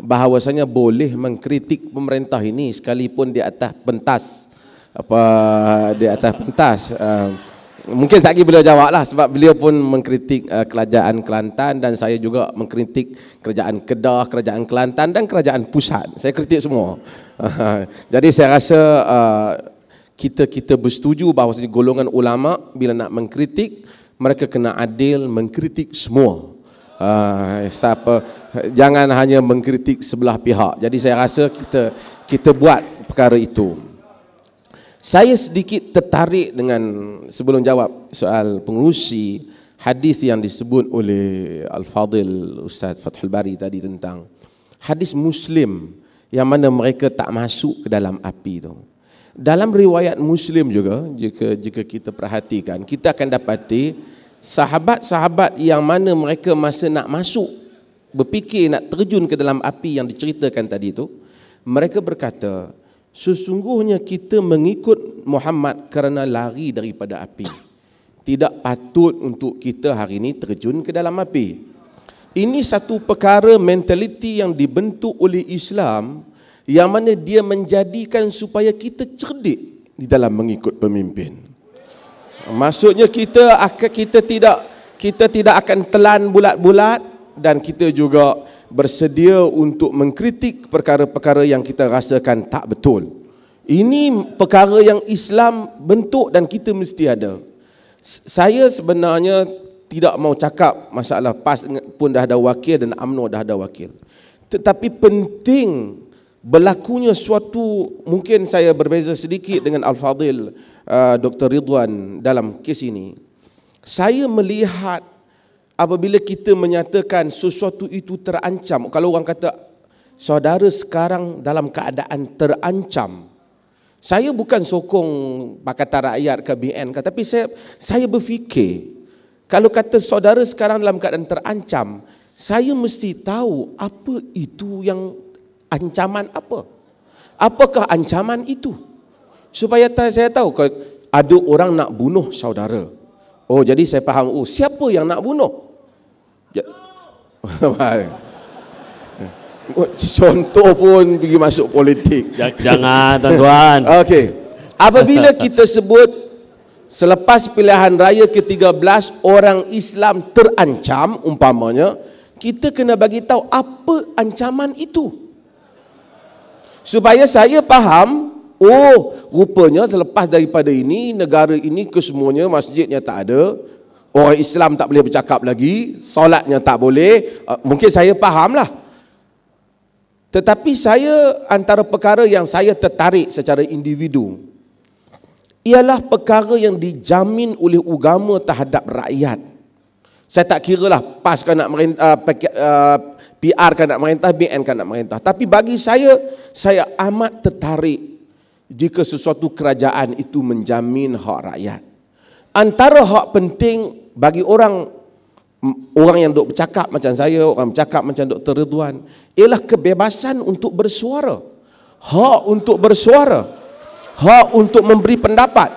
bahawasanya boleh mengkritik pemerintah ini sekalipun di atas pentas apa di atas pentas uh, mungkin lagi beliau jawablah sebab beliau pun mengkritik uh, kerajaan Kelantan dan saya juga mengkritik kerajaan Kedah, kerajaan Kelantan dan kerajaan pusat. Saya kritik semua. Uh, jadi saya rasa uh, kita-kita bersetuju bahawa golongan ulama bila nak mengkritik mereka kena adil mengkritik semua uh, siapa jangan hanya mengkritik sebelah pihak. Jadi saya rasa kita kita buat perkara itu. Saya sedikit tertarik dengan sebelum jawab soal pengurusi hadis yang disebut oleh Al-Fadil Ustaz Fathul Bari tadi tentang hadis Muslim yang mana mereka tak masuk ke dalam api itu. Dalam riwayat Muslim juga jika jika kita perhatikan kita akan dapati sahabat-sahabat yang mana mereka masa nak masuk berfikir nak terjun ke dalam api yang diceritakan tadi itu mereka berkata sesungguhnya kita mengikut Muhammad kerana lari daripada api tidak patut untuk kita hari ini terjun ke dalam api ini satu perkara mentaliti yang dibentuk oleh Islam yang mana dia menjadikan supaya kita cerdik di dalam mengikut pemimpin Maksudnya kita akan kita tidak kita tidak akan telan bulat-bulat dan kita juga bersedia untuk mengkritik perkara-perkara yang kita rasakan tak betul. Ini perkara yang Islam bentuk dan kita mesti ada. Saya sebenarnya tidak mau cakap masalah PAS pun dah ada wakil dan AMNO dah ada wakil. Tetapi penting berlakunya suatu mungkin saya berbeza sedikit dengan Al-Fadil uh, Dr. Ridwan dalam kes ini. Saya melihat apabila kita menyatakan sesuatu itu terancam, kalau orang kata saudara sekarang dalam keadaan terancam, saya bukan sokong Pakatan Rakyat ke BN, ke, tapi saya saya berfikir kalau kata saudara sekarang dalam keadaan terancam, saya mesti tahu apa itu yang Ancaman apa? Apakah ancaman itu? Supaya saya tahu kalau ada orang nak bunuh saudara. Oh, jadi saya faham. Oh, siapa yang nak bunuh? Contoh pun pergi masuk politik. Jangan, tuan-tuan. Okey. Apabila kita sebut selepas pilihan raya ke-13 orang Islam terancam umpamanya, kita kena bagi tahu apa ancaman itu supaya saya faham oh rupanya selepas daripada ini negara ini kesemuanya masjidnya tak ada orang Islam tak boleh bercakap lagi solatnya tak boleh eh, mungkin saya lah. tetapi saya antara perkara yang saya tertarik secara individu ialah perkara yang dijamin oleh agama terhadap rakyat saya tak kira lah pas kena merintah eh, eh, PR kan nak merintah, BN kan nak merintah. Tapi bagi saya, saya amat tertarik jika sesuatu kerajaan itu menjamin hak rakyat. Antara hak penting bagi orang orang yang duk bercakap macam saya, orang bercakap macam Dr. Ridwan, ialah kebebasan untuk bersuara. Hak untuk bersuara. Hak untuk memberi pendapat.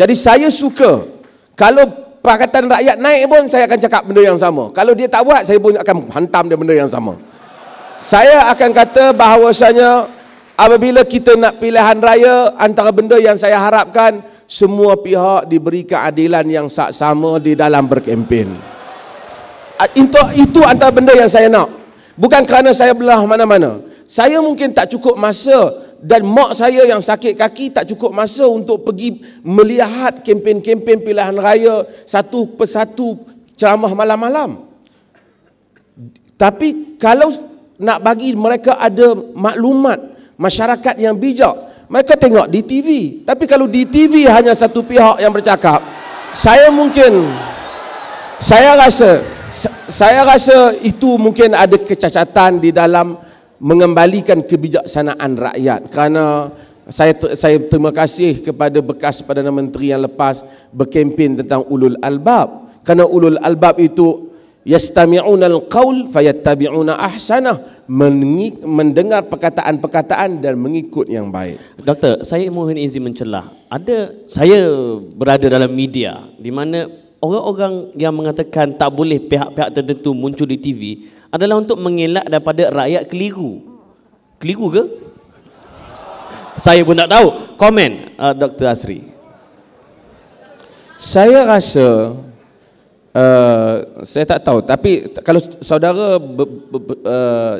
Jadi saya suka kalau Pakatan Rakyat naik pun saya akan cakap benda yang sama. Kalau dia tak buat, saya pun akan hantam dia benda yang sama. Saya akan kata bahawasanya apabila kita nak pilihan raya, antara benda yang saya harapkan, semua pihak diberi keadilan yang sama di dalam berkempen. Itu, itu antara benda yang saya nak. Bukan kerana saya belah mana-mana. Saya mungkin tak cukup masa dan mak saya yang sakit kaki tak cukup masa untuk pergi melihat kempen-kempen pilihan raya satu persatu ceramah malam-malam. Tapi kalau nak bagi mereka ada maklumat masyarakat yang bijak, mereka tengok di TV. Tapi kalau di TV hanya satu pihak yang bercakap, saya mungkin saya rasa saya rasa itu mungkin ada kecacatan di dalam mengembalikan kebijaksanaan rakyat kerana saya ter, saya terima kasih kepada bekas Perdana Menteri yang lepas berkempen tentang ulul albab kerana ulul albab itu yastami'una alqaul qaul fayattabi'una ahsana mendengar perkataan-perkataan dan mengikut yang baik. Doktor, saya mohon izin mencelah. Ada saya berada dalam media di mana orang-orang yang mengatakan tak boleh pihak-pihak tertentu muncul di TV adalah untuk mengelak daripada rakyat keliru. Keliru ke? Saya pun tak tahu. Komen uh, Dr. Asri. Saya rasa uh, saya tak tahu tapi kalau saudara be, be, be, uh,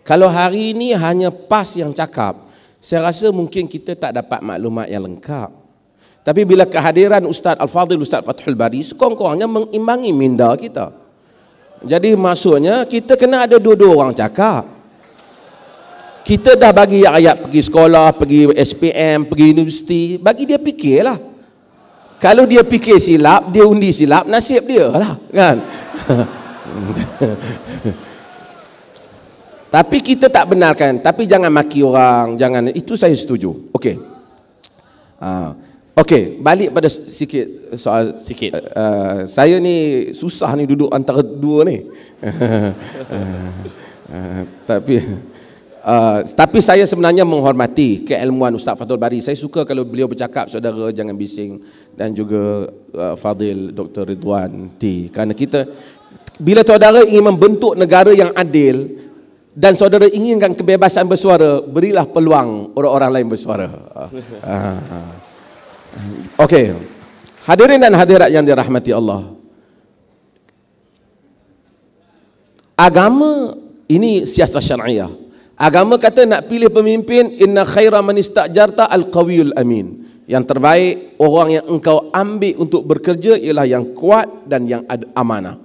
kalau hari ini hanya PAS yang cakap, saya rasa mungkin kita tak dapat maklumat yang lengkap. Tapi bila kehadiran Ustaz Al-Fadhil Ustaz Fathul Bari sekurang-kurangnya mengimbangi minda kita. Jadi maksudnya kita kena ada dua-dua orang cakap. Kita dah bagi ayat pergi sekolah, pergi SPM, pergi universiti, bagi dia fikirlah. Kalau dia fikir silap, dia undi silap, nasib dia lah, kan? Tapi kita tak benarkan. Tapi jangan maki orang, jangan itu saya setuju. Okey. Ha. Uh. Okey, balik pada sikit soal sikit. Uh, uh, saya ni susah ni duduk antara dua ni. uh, uh, tapi uh, tapi saya sebenarnya menghormati keilmuan Ustaz Fadhil Bari. Saya suka kalau beliau bercakap saudara jangan bising dan juga uh, Fadil Dr Ridwan T. Kerana kita bila saudara ingin membentuk negara yang adil dan saudara inginkan kebebasan bersuara, berilah peluang orang-orang lain bersuara. Uh, uh, uh. Okey. Hadirin dan hadirat yang dirahmati Allah. Agama ini siasat syariah. Agama kata nak pilih pemimpin inna khaira man istajarta al-qawiyul amin. Yang terbaik orang yang engkau ambil untuk bekerja ialah yang kuat dan yang amanah.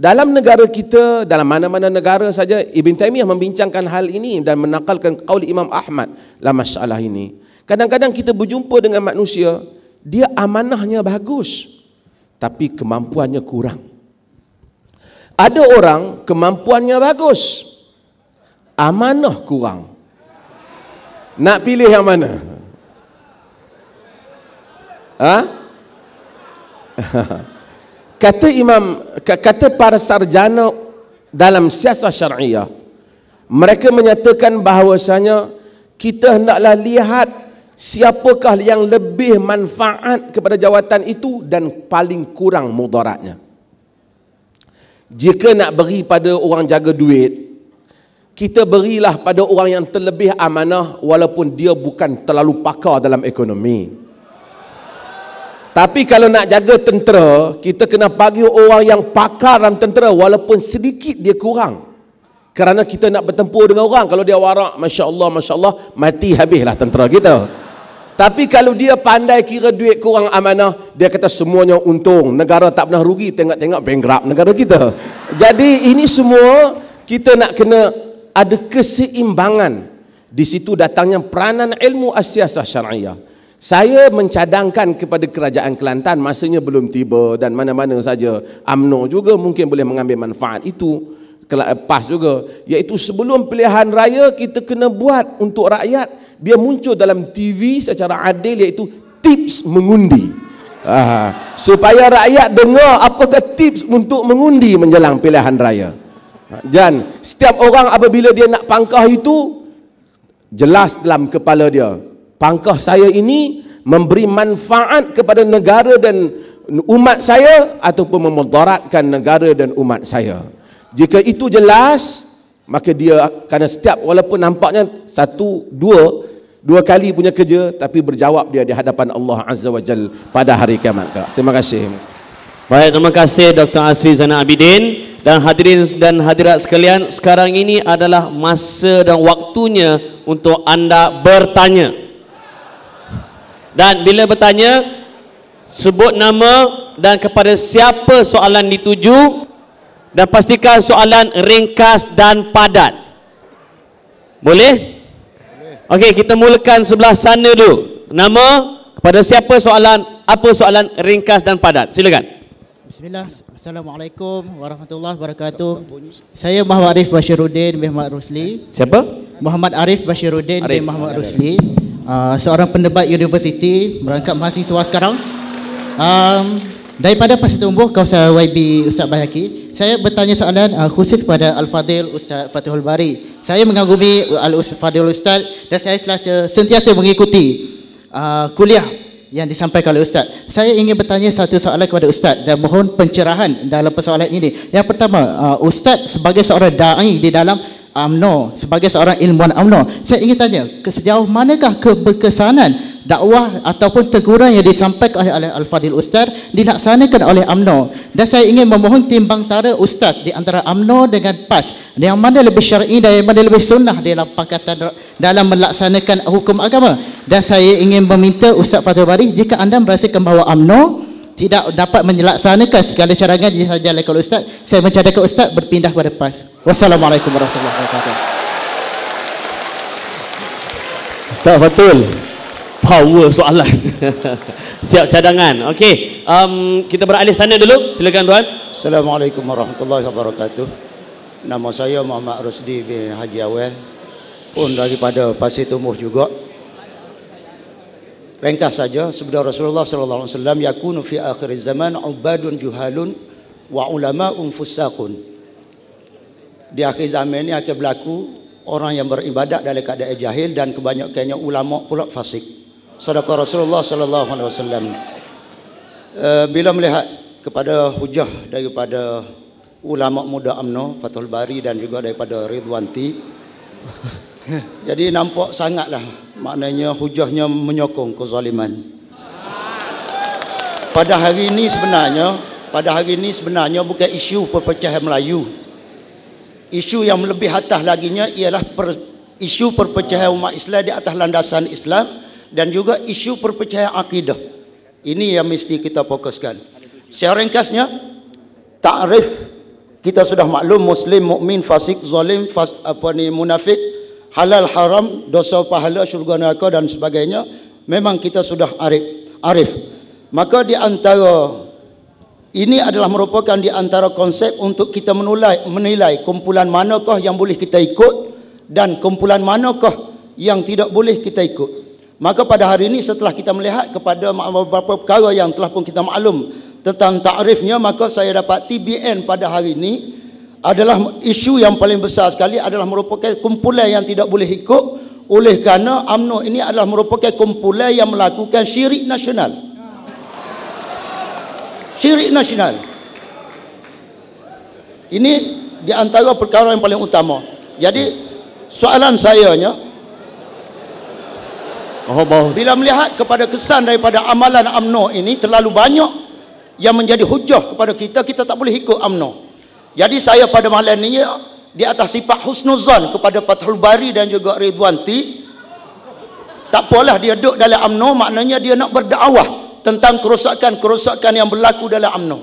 Dalam negara kita, dalam mana-mana negara saja Ibn Taymiyah membincangkan hal ini dan menakalkan qaul Imam Ahmad dalam masalah ini. Kadang-kadang kita berjumpa dengan manusia, dia amanahnya bagus. Tapi kemampuannya kurang. Ada orang kemampuannya bagus. Amanah kurang. Nak pilih yang mana? Ha? Kata imam, kata para sarjana dalam siasat syariah, mereka menyatakan bahawasanya kita hendaklah lihat siapakah yang lebih manfaat kepada jawatan itu dan paling kurang mudaratnya. Jika nak beri pada orang jaga duit, kita berilah pada orang yang terlebih amanah walaupun dia bukan terlalu pakar dalam ekonomi. Tapi kalau nak jaga tentera, kita kena bagi orang yang pakar dalam tentera walaupun sedikit dia kurang. Kerana kita nak bertempur dengan orang. Kalau dia warak, Masya Allah, Masya Allah, mati habislah tentera kita. Gitu. Tapi kalau dia pandai kira duit kurang amanah, dia kata semuanya untung. Negara tak pernah rugi, tengok-tengok bankrupt negara kita. Jadi ini semua kita nak kena ada keseimbangan. Di situ datangnya peranan ilmu asiasah syariah. Saya mencadangkan kepada kerajaan Kelantan masanya belum tiba dan mana-mana saja amno juga mungkin boleh mengambil manfaat itu eh, pas juga iaitu sebelum pilihan raya kita kena buat untuk rakyat dia muncul dalam TV secara adil iaitu tips mengundi Aha. supaya rakyat dengar apakah tips untuk mengundi menjelang pilihan raya dan ha, setiap orang apabila dia nak pangkah itu jelas dalam kepala dia pangkah saya ini memberi manfaat kepada negara dan umat saya ataupun memudaratkan negara dan umat saya jika itu jelas maka dia kerana setiap walaupun nampaknya satu dua dua kali punya kerja tapi berjawab dia di hadapan Allah Azza wa Jal pada hari kiamat Terima kasih. Baik, terima kasih Dr. Asri Zainal Abidin dan hadirin dan hadirat sekalian. Sekarang ini adalah masa dan waktunya untuk anda bertanya. Dan bila bertanya, sebut nama dan kepada siapa soalan dituju, dan pastikan soalan ringkas dan padat. Boleh? Boleh. Okey, kita mulakan sebelah sana dulu. Nama kepada siapa soalan? Apa soalan ringkas dan padat? Silakan. Bismillah. Assalamualaikum warahmatullahi wabarakatuh. Saya Muhammad Arif Bashiruddin bin Muhammad Rusli. Siapa? Muhammad Arif Bashiruddin Arif. bin Muhammad Rusli. Uh, seorang pendebat universiti, merangkap mahasiswa sekarang. Um, Daripada pasal tumbuh kau YB Ustaz Bahaki, saya bertanya soalan uh, khusus kepada Al-Fadil Ustaz Fatihul Bari. Saya mengagumi uh, Al-Fadil Ustaz dan saya selasa, sentiasa mengikuti uh, kuliah yang disampaikan oleh Ustaz. Saya ingin bertanya satu soalan kepada Ustaz dan mohon pencerahan dalam persoalan ini. Yang pertama, uh, Ustaz sebagai seorang da'i di dalam UMNO sebagai seorang ilmuwan UMNO saya ingin tanya sejauh manakah keberkesanan dakwah ataupun teguran yang disampaikan oleh Al-Fadil Ustaz dilaksanakan oleh UMNO dan saya ingin memohon timbang tara Ustaz di antara UMNO dengan PAS yang mana lebih syar'i dan yang mana lebih sunnah dalam pakatan dalam melaksanakan hukum agama dan saya ingin meminta Ustaz Fatul Barih jika anda merasa bahawa UMNO tidak dapat menyelaksanakan segala carangan yang saya jalankan oleh Ustaz saya mencadangkan Ustaz berpindah kepada PAS Wassalamualaikum warahmatullahi wabarakatuh. Ustaz Fatul power soalan. Siap cadangan. Okey, um, kita beralih sana dulu. Silakan tuan. Assalamualaikum warahmatullahi wabarakatuh. Nama saya Muhammad Rusdi bin Haji Awel. Pun daripada Pasir Tumbuh juga. Ringkas saja, sebenarnya Rasulullah sallallahu alaihi wasallam yakunu fi akhir zaman ubadun juhalun wa ulama fusaqun di akhir zaman ini akan berlaku orang yang beribadat dalam keadaan jahil dan kebanyakannya ulama pula fasik. Sadaqah Rasulullah sallallahu alaihi wasallam. Eh, bila melihat kepada hujah daripada ulama muda amno, Fatul Bari dan juga daripada Ridwanti. Jadi nampak sangatlah maknanya hujahnya menyokong kezaliman. Pada hari ini sebenarnya pada hari ini sebenarnya bukan isu perpecahan Melayu isu yang lebih atas laginya ialah per, isu perpecahan umat Islam di atas landasan Islam dan juga isu perpecahan akidah. Ini yang mesti kita fokuskan. Secara ringkasnya, takrif kita sudah maklum muslim, mukmin, fasik, zalim, fas, apa ni munafik, halal haram, dosa pahala syurga neraka dan sebagainya, memang kita sudah arif. Arif. Maka di antara ini adalah merupakan di antara konsep untuk kita menulai menilai kumpulan manakah yang boleh kita ikut dan kumpulan manakah yang tidak boleh kita ikut. Maka pada hari ini setelah kita melihat kepada beberapa perkara yang telah pun kita maklum tentang takrifnya maka saya dapat TBN pada hari ini adalah isu yang paling besar sekali adalah merupakan kumpulan yang tidak boleh ikut oleh kerana AMNO ini adalah merupakan kumpulan yang melakukan syirik nasional syirik nasional ini di antara perkara yang paling utama jadi soalan saya, sayanya bila melihat kepada kesan daripada amalan amno ini terlalu banyak yang menjadi hujah kepada kita kita tak boleh ikut amno jadi saya pada malam ini di atas sifat husnuzan kepada Fathul Bari dan juga Ridwanti tak apalah dia duduk dalam amno maknanya dia nak berdakwah tentang kerosakan-kerosakan yang berlaku dalam UMNO.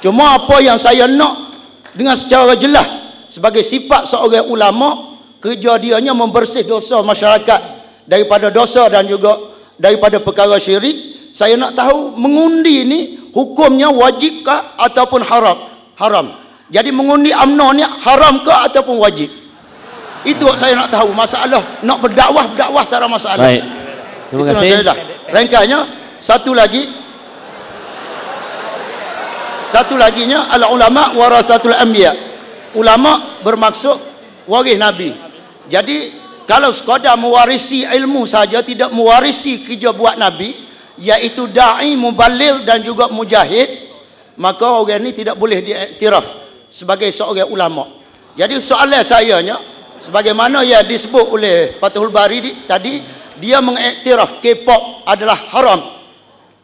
Cuma apa yang saya nak dengan secara jelas sebagai sifat seorang ulama, kerja dianya membersih dosa masyarakat daripada dosa dan juga daripada perkara syirik. Saya nak tahu mengundi ni hukumnya wajib ke ataupun haram? Haram. Jadi mengundi UMNO ni haram ke ataupun wajib? Itu yang saya nak tahu. Masalah nak berdakwah, berdakwah tak ada masalah. Baik. Terima kasih. Itu satu lagi satu laginya ala ulama warasatul anbiya ulama bermaksud waris nabi jadi kalau sekadar mewarisi ilmu saja tidak mewarisi kerja buat nabi iaitu dai mubalil dan juga mujahid maka orang ini tidak boleh diiktiraf sebagai seorang ulama jadi soalan saya nya sebagaimana yang disebut oleh Fathul Bari tadi dia mengiktiraf K-pop adalah haram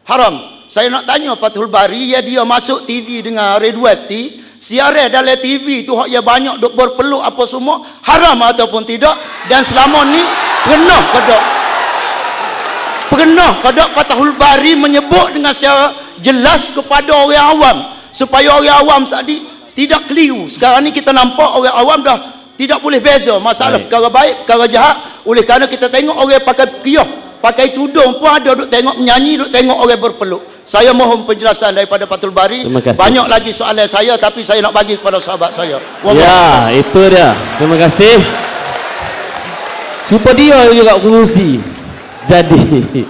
haram saya nak tanya Fathul Bari ya dia masuk TV dengan Redwati, siaran dalam TV tu hak dia banyak duk berpeluk apa semua haram ataupun tidak dan selama ni pernah kada pernah kada Fathul Bari menyebut dengan secara jelas kepada orang awam supaya orang awam tadi tidak keliru sekarang ni kita nampak orang awam dah tidak boleh beza masalah perkara baik perkara jahat oleh kerana kita tengok orang pakai kiyah pakai tudung pun ada duk tengok menyanyi duk tengok orang berpeluk saya mohon penjelasan daripada Patul Bari banyak lagi soalan saya tapi saya nak bagi kepada sahabat saya Wah, ya maaf. itu dia terima kasih Super dia juga kongsi jadi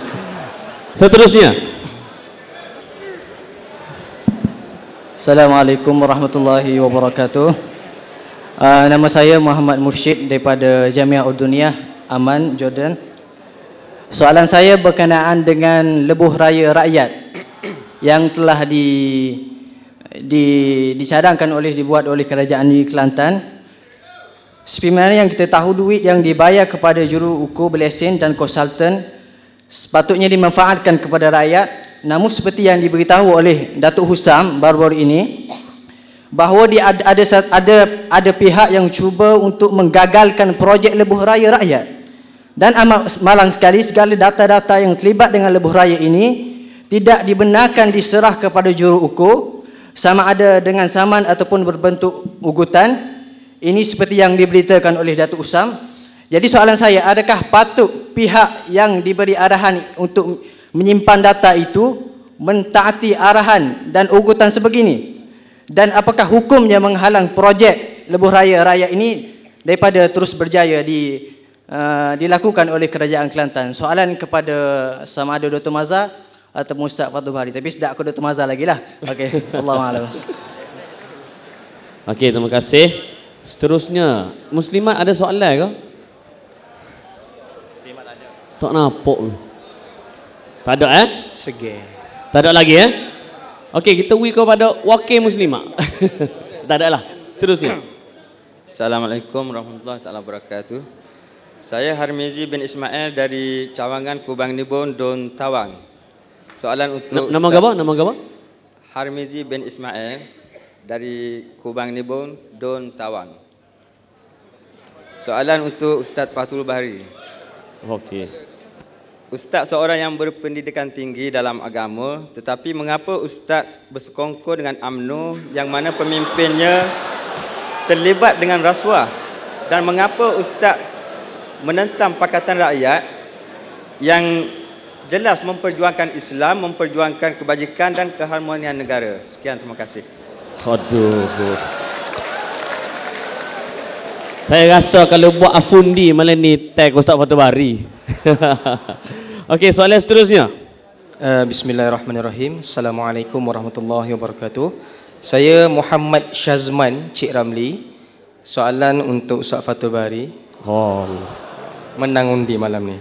seterusnya Assalamualaikum warahmatullahi wabarakatuh uh, nama saya Muhammad Mursyid daripada Jamiah Uduniah Aman Jordan Soalan saya berkenaan dengan lebuh raya rakyat yang telah di, di, dicadangkan oleh dibuat oleh kerajaan di Kelantan. Sebenarnya yang kita tahu duit yang dibayar kepada juru ukur belesin dan konsultan sepatutnya dimanfaatkan kepada rakyat. Namun seperti yang diberitahu oleh Datuk Husam baru-baru ini bahawa di, ada, ada, ada, ada pihak yang cuba untuk menggagalkan projek lebuh raya rakyat dan amat malang sekali segala data-data yang terlibat dengan lebuh raya ini tidak dibenarkan diserah kepada juru ukur sama ada dengan saman ataupun berbentuk ugutan ini seperti yang diberitakan oleh Datuk Usam jadi soalan saya adakah patut pihak yang diberi arahan untuk menyimpan data itu mentaati arahan dan ugutan sebegini dan apakah hukum yang menghalang projek lebuh raya raya ini daripada terus berjaya di Eh, dilakukan oleh kerajaan Kelantan. Soalan kepada sama ada Dr. Maza atau Ustaz Fatul Bahari. Tapi sedap aku Dr. Maza lagi lah. Okey, Allah ma'alabas. Okey, terima kasih. Seterusnya, Muslimat ada soalan ke? Muslimat ada. Tak nampak. Tak ada eh? Segar. Tak ada lagi eh? Okey, kita wui kau pada wakil Muslimat. tak ada lah. Seterusnya. Assalamualaikum warahmatullahi wabarakatuh. Saya Harmizi bin Ismail dari Cawangan Kubang Nibun Don Tawang. Soalan untuk Nama gaba? Nama gaba? Harmizi bin Ismail dari Kubang Nibun Don Tawang. Soalan untuk Ustaz Fatul Bahri. Okey. Ustaz seorang yang berpendidikan tinggi dalam agama, tetapi mengapa ustaz bersekongkol dengan AMNO yang mana pemimpinnya terlibat dengan rasuah? Dan mengapa ustaz menentang pakatan rakyat yang jelas memperjuangkan Islam, memperjuangkan kebajikan dan keharmonian negara. Sekian terima kasih. Aduh. Saya rasa kalau buat afundi malam ni tag Ustaz Fatu Bari. Okey, soalan seterusnya. Uh, Bismillahirrahmanirrahim. Assalamualaikum warahmatullahi wabarakatuh. Saya Muhammad Syazman Cik Ramli. Soalan untuk Ustaz Fatu Bari. Oh menang undi malam ni.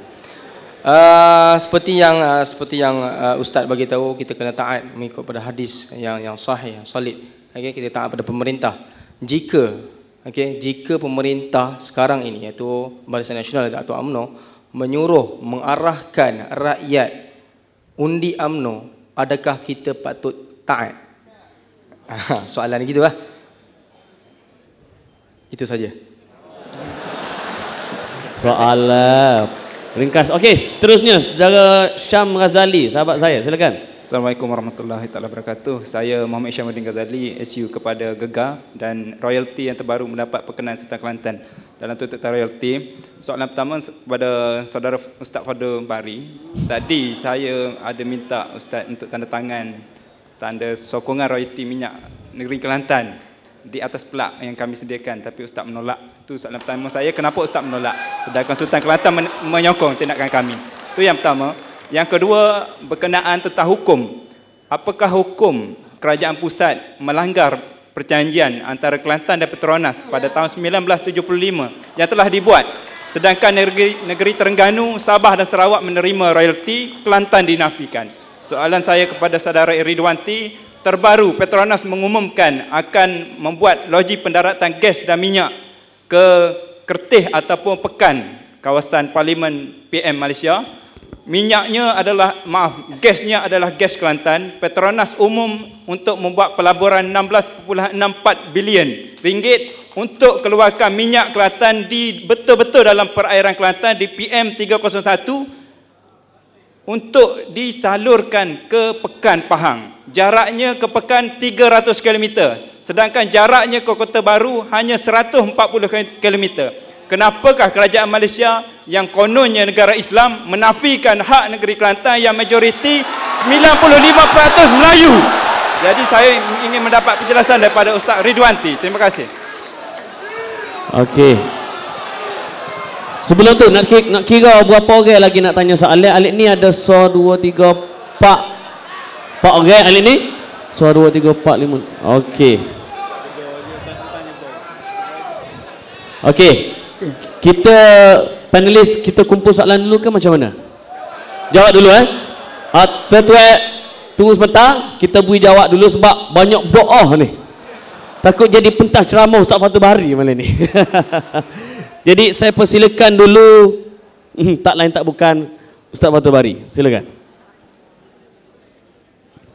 Uh, seperti yang uh, seperti yang uh, ustaz bagi tahu kita kena taat mengikut pada hadis yang yang sahih yang solid. Okey kita taat pada pemerintah. Jika okey jika pemerintah sekarang ini iaitu Barisan Nasional atau amno menyuruh mengarahkan rakyat undi amno, adakah kita patut taat? Soalan gitulah. Itu saja soal ringkas. Okey, seterusnya saudara Syam Ghazali, sahabat saya, silakan. Assalamualaikum warahmatullahi taala wabarakatuh. Saya Muhammad Syamuddin Ghazali, SU kepada Gega dan royalty yang terbaru mendapat perkenaan Sultan Kelantan dalam tutup royalty. Soalan pertama kepada saudara Ustaz Fadu Bari. Tadi saya ada minta Ustaz untuk tanda tangan tanda sokongan royalty minyak negeri Kelantan di atas pelak yang kami sediakan tapi Ustaz menolak itu soalan pertama saya, kenapa Ustaz menolak? Sedangkan Sultan Kelantan men- menyokong tindakan kami. Itu yang pertama. Yang kedua, berkenaan tentang hukum. Apakah hukum kerajaan pusat melanggar perjanjian antara Kelantan dan Petronas pada tahun 1975 yang telah dibuat? Sedangkan negeri, negeri Terengganu, Sabah dan Sarawak menerima royalti, Kelantan dinafikan. Soalan saya kepada saudara Iridwanti, terbaru Petronas mengumumkan akan membuat loji pendaratan gas dan minyak ke Kertih ataupun Pekan kawasan Parlimen PM Malaysia minyaknya adalah maaf gasnya adalah gas Kelantan Petronas umum untuk membuat pelaburan 16.64 bilion ringgit untuk keluarkan minyak Kelantan di betul-betul dalam perairan Kelantan di PM 301 untuk disalurkan ke Pekan Pahang jaraknya ke Pekan 300 km sedangkan jaraknya ke Kota Baru hanya 140 km. Kenapakah kerajaan Malaysia yang kononnya negara Islam menafikan hak negeri Kelantan yang majoriti 95% Melayu? Jadi saya ingin mendapat penjelasan daripada Ustaz Ridwanti. Terima kasih. Okey. Sebelum tu nak kira, nak kira berapa orang lagi nak tanya soalan. Alik ni ada so 2 3 4 Empat orang kali ni? So, dua, tiga, empat, lima. Okey. Okey. Kita panelis kita kumpul soalan dulu ke macam mana? Jawab dulu eh. Uh, ah, tertua, tunggu sebentar. Kita beri jawab dulu sebab banyak bo'oh ni. Takut jadi pentas ceramah Ustaz Fatul Bahari malam ni. jadi saya persilakan dulu. Hmm, tak lain tak bukan Ustaz Fatul Bahari. Silakan.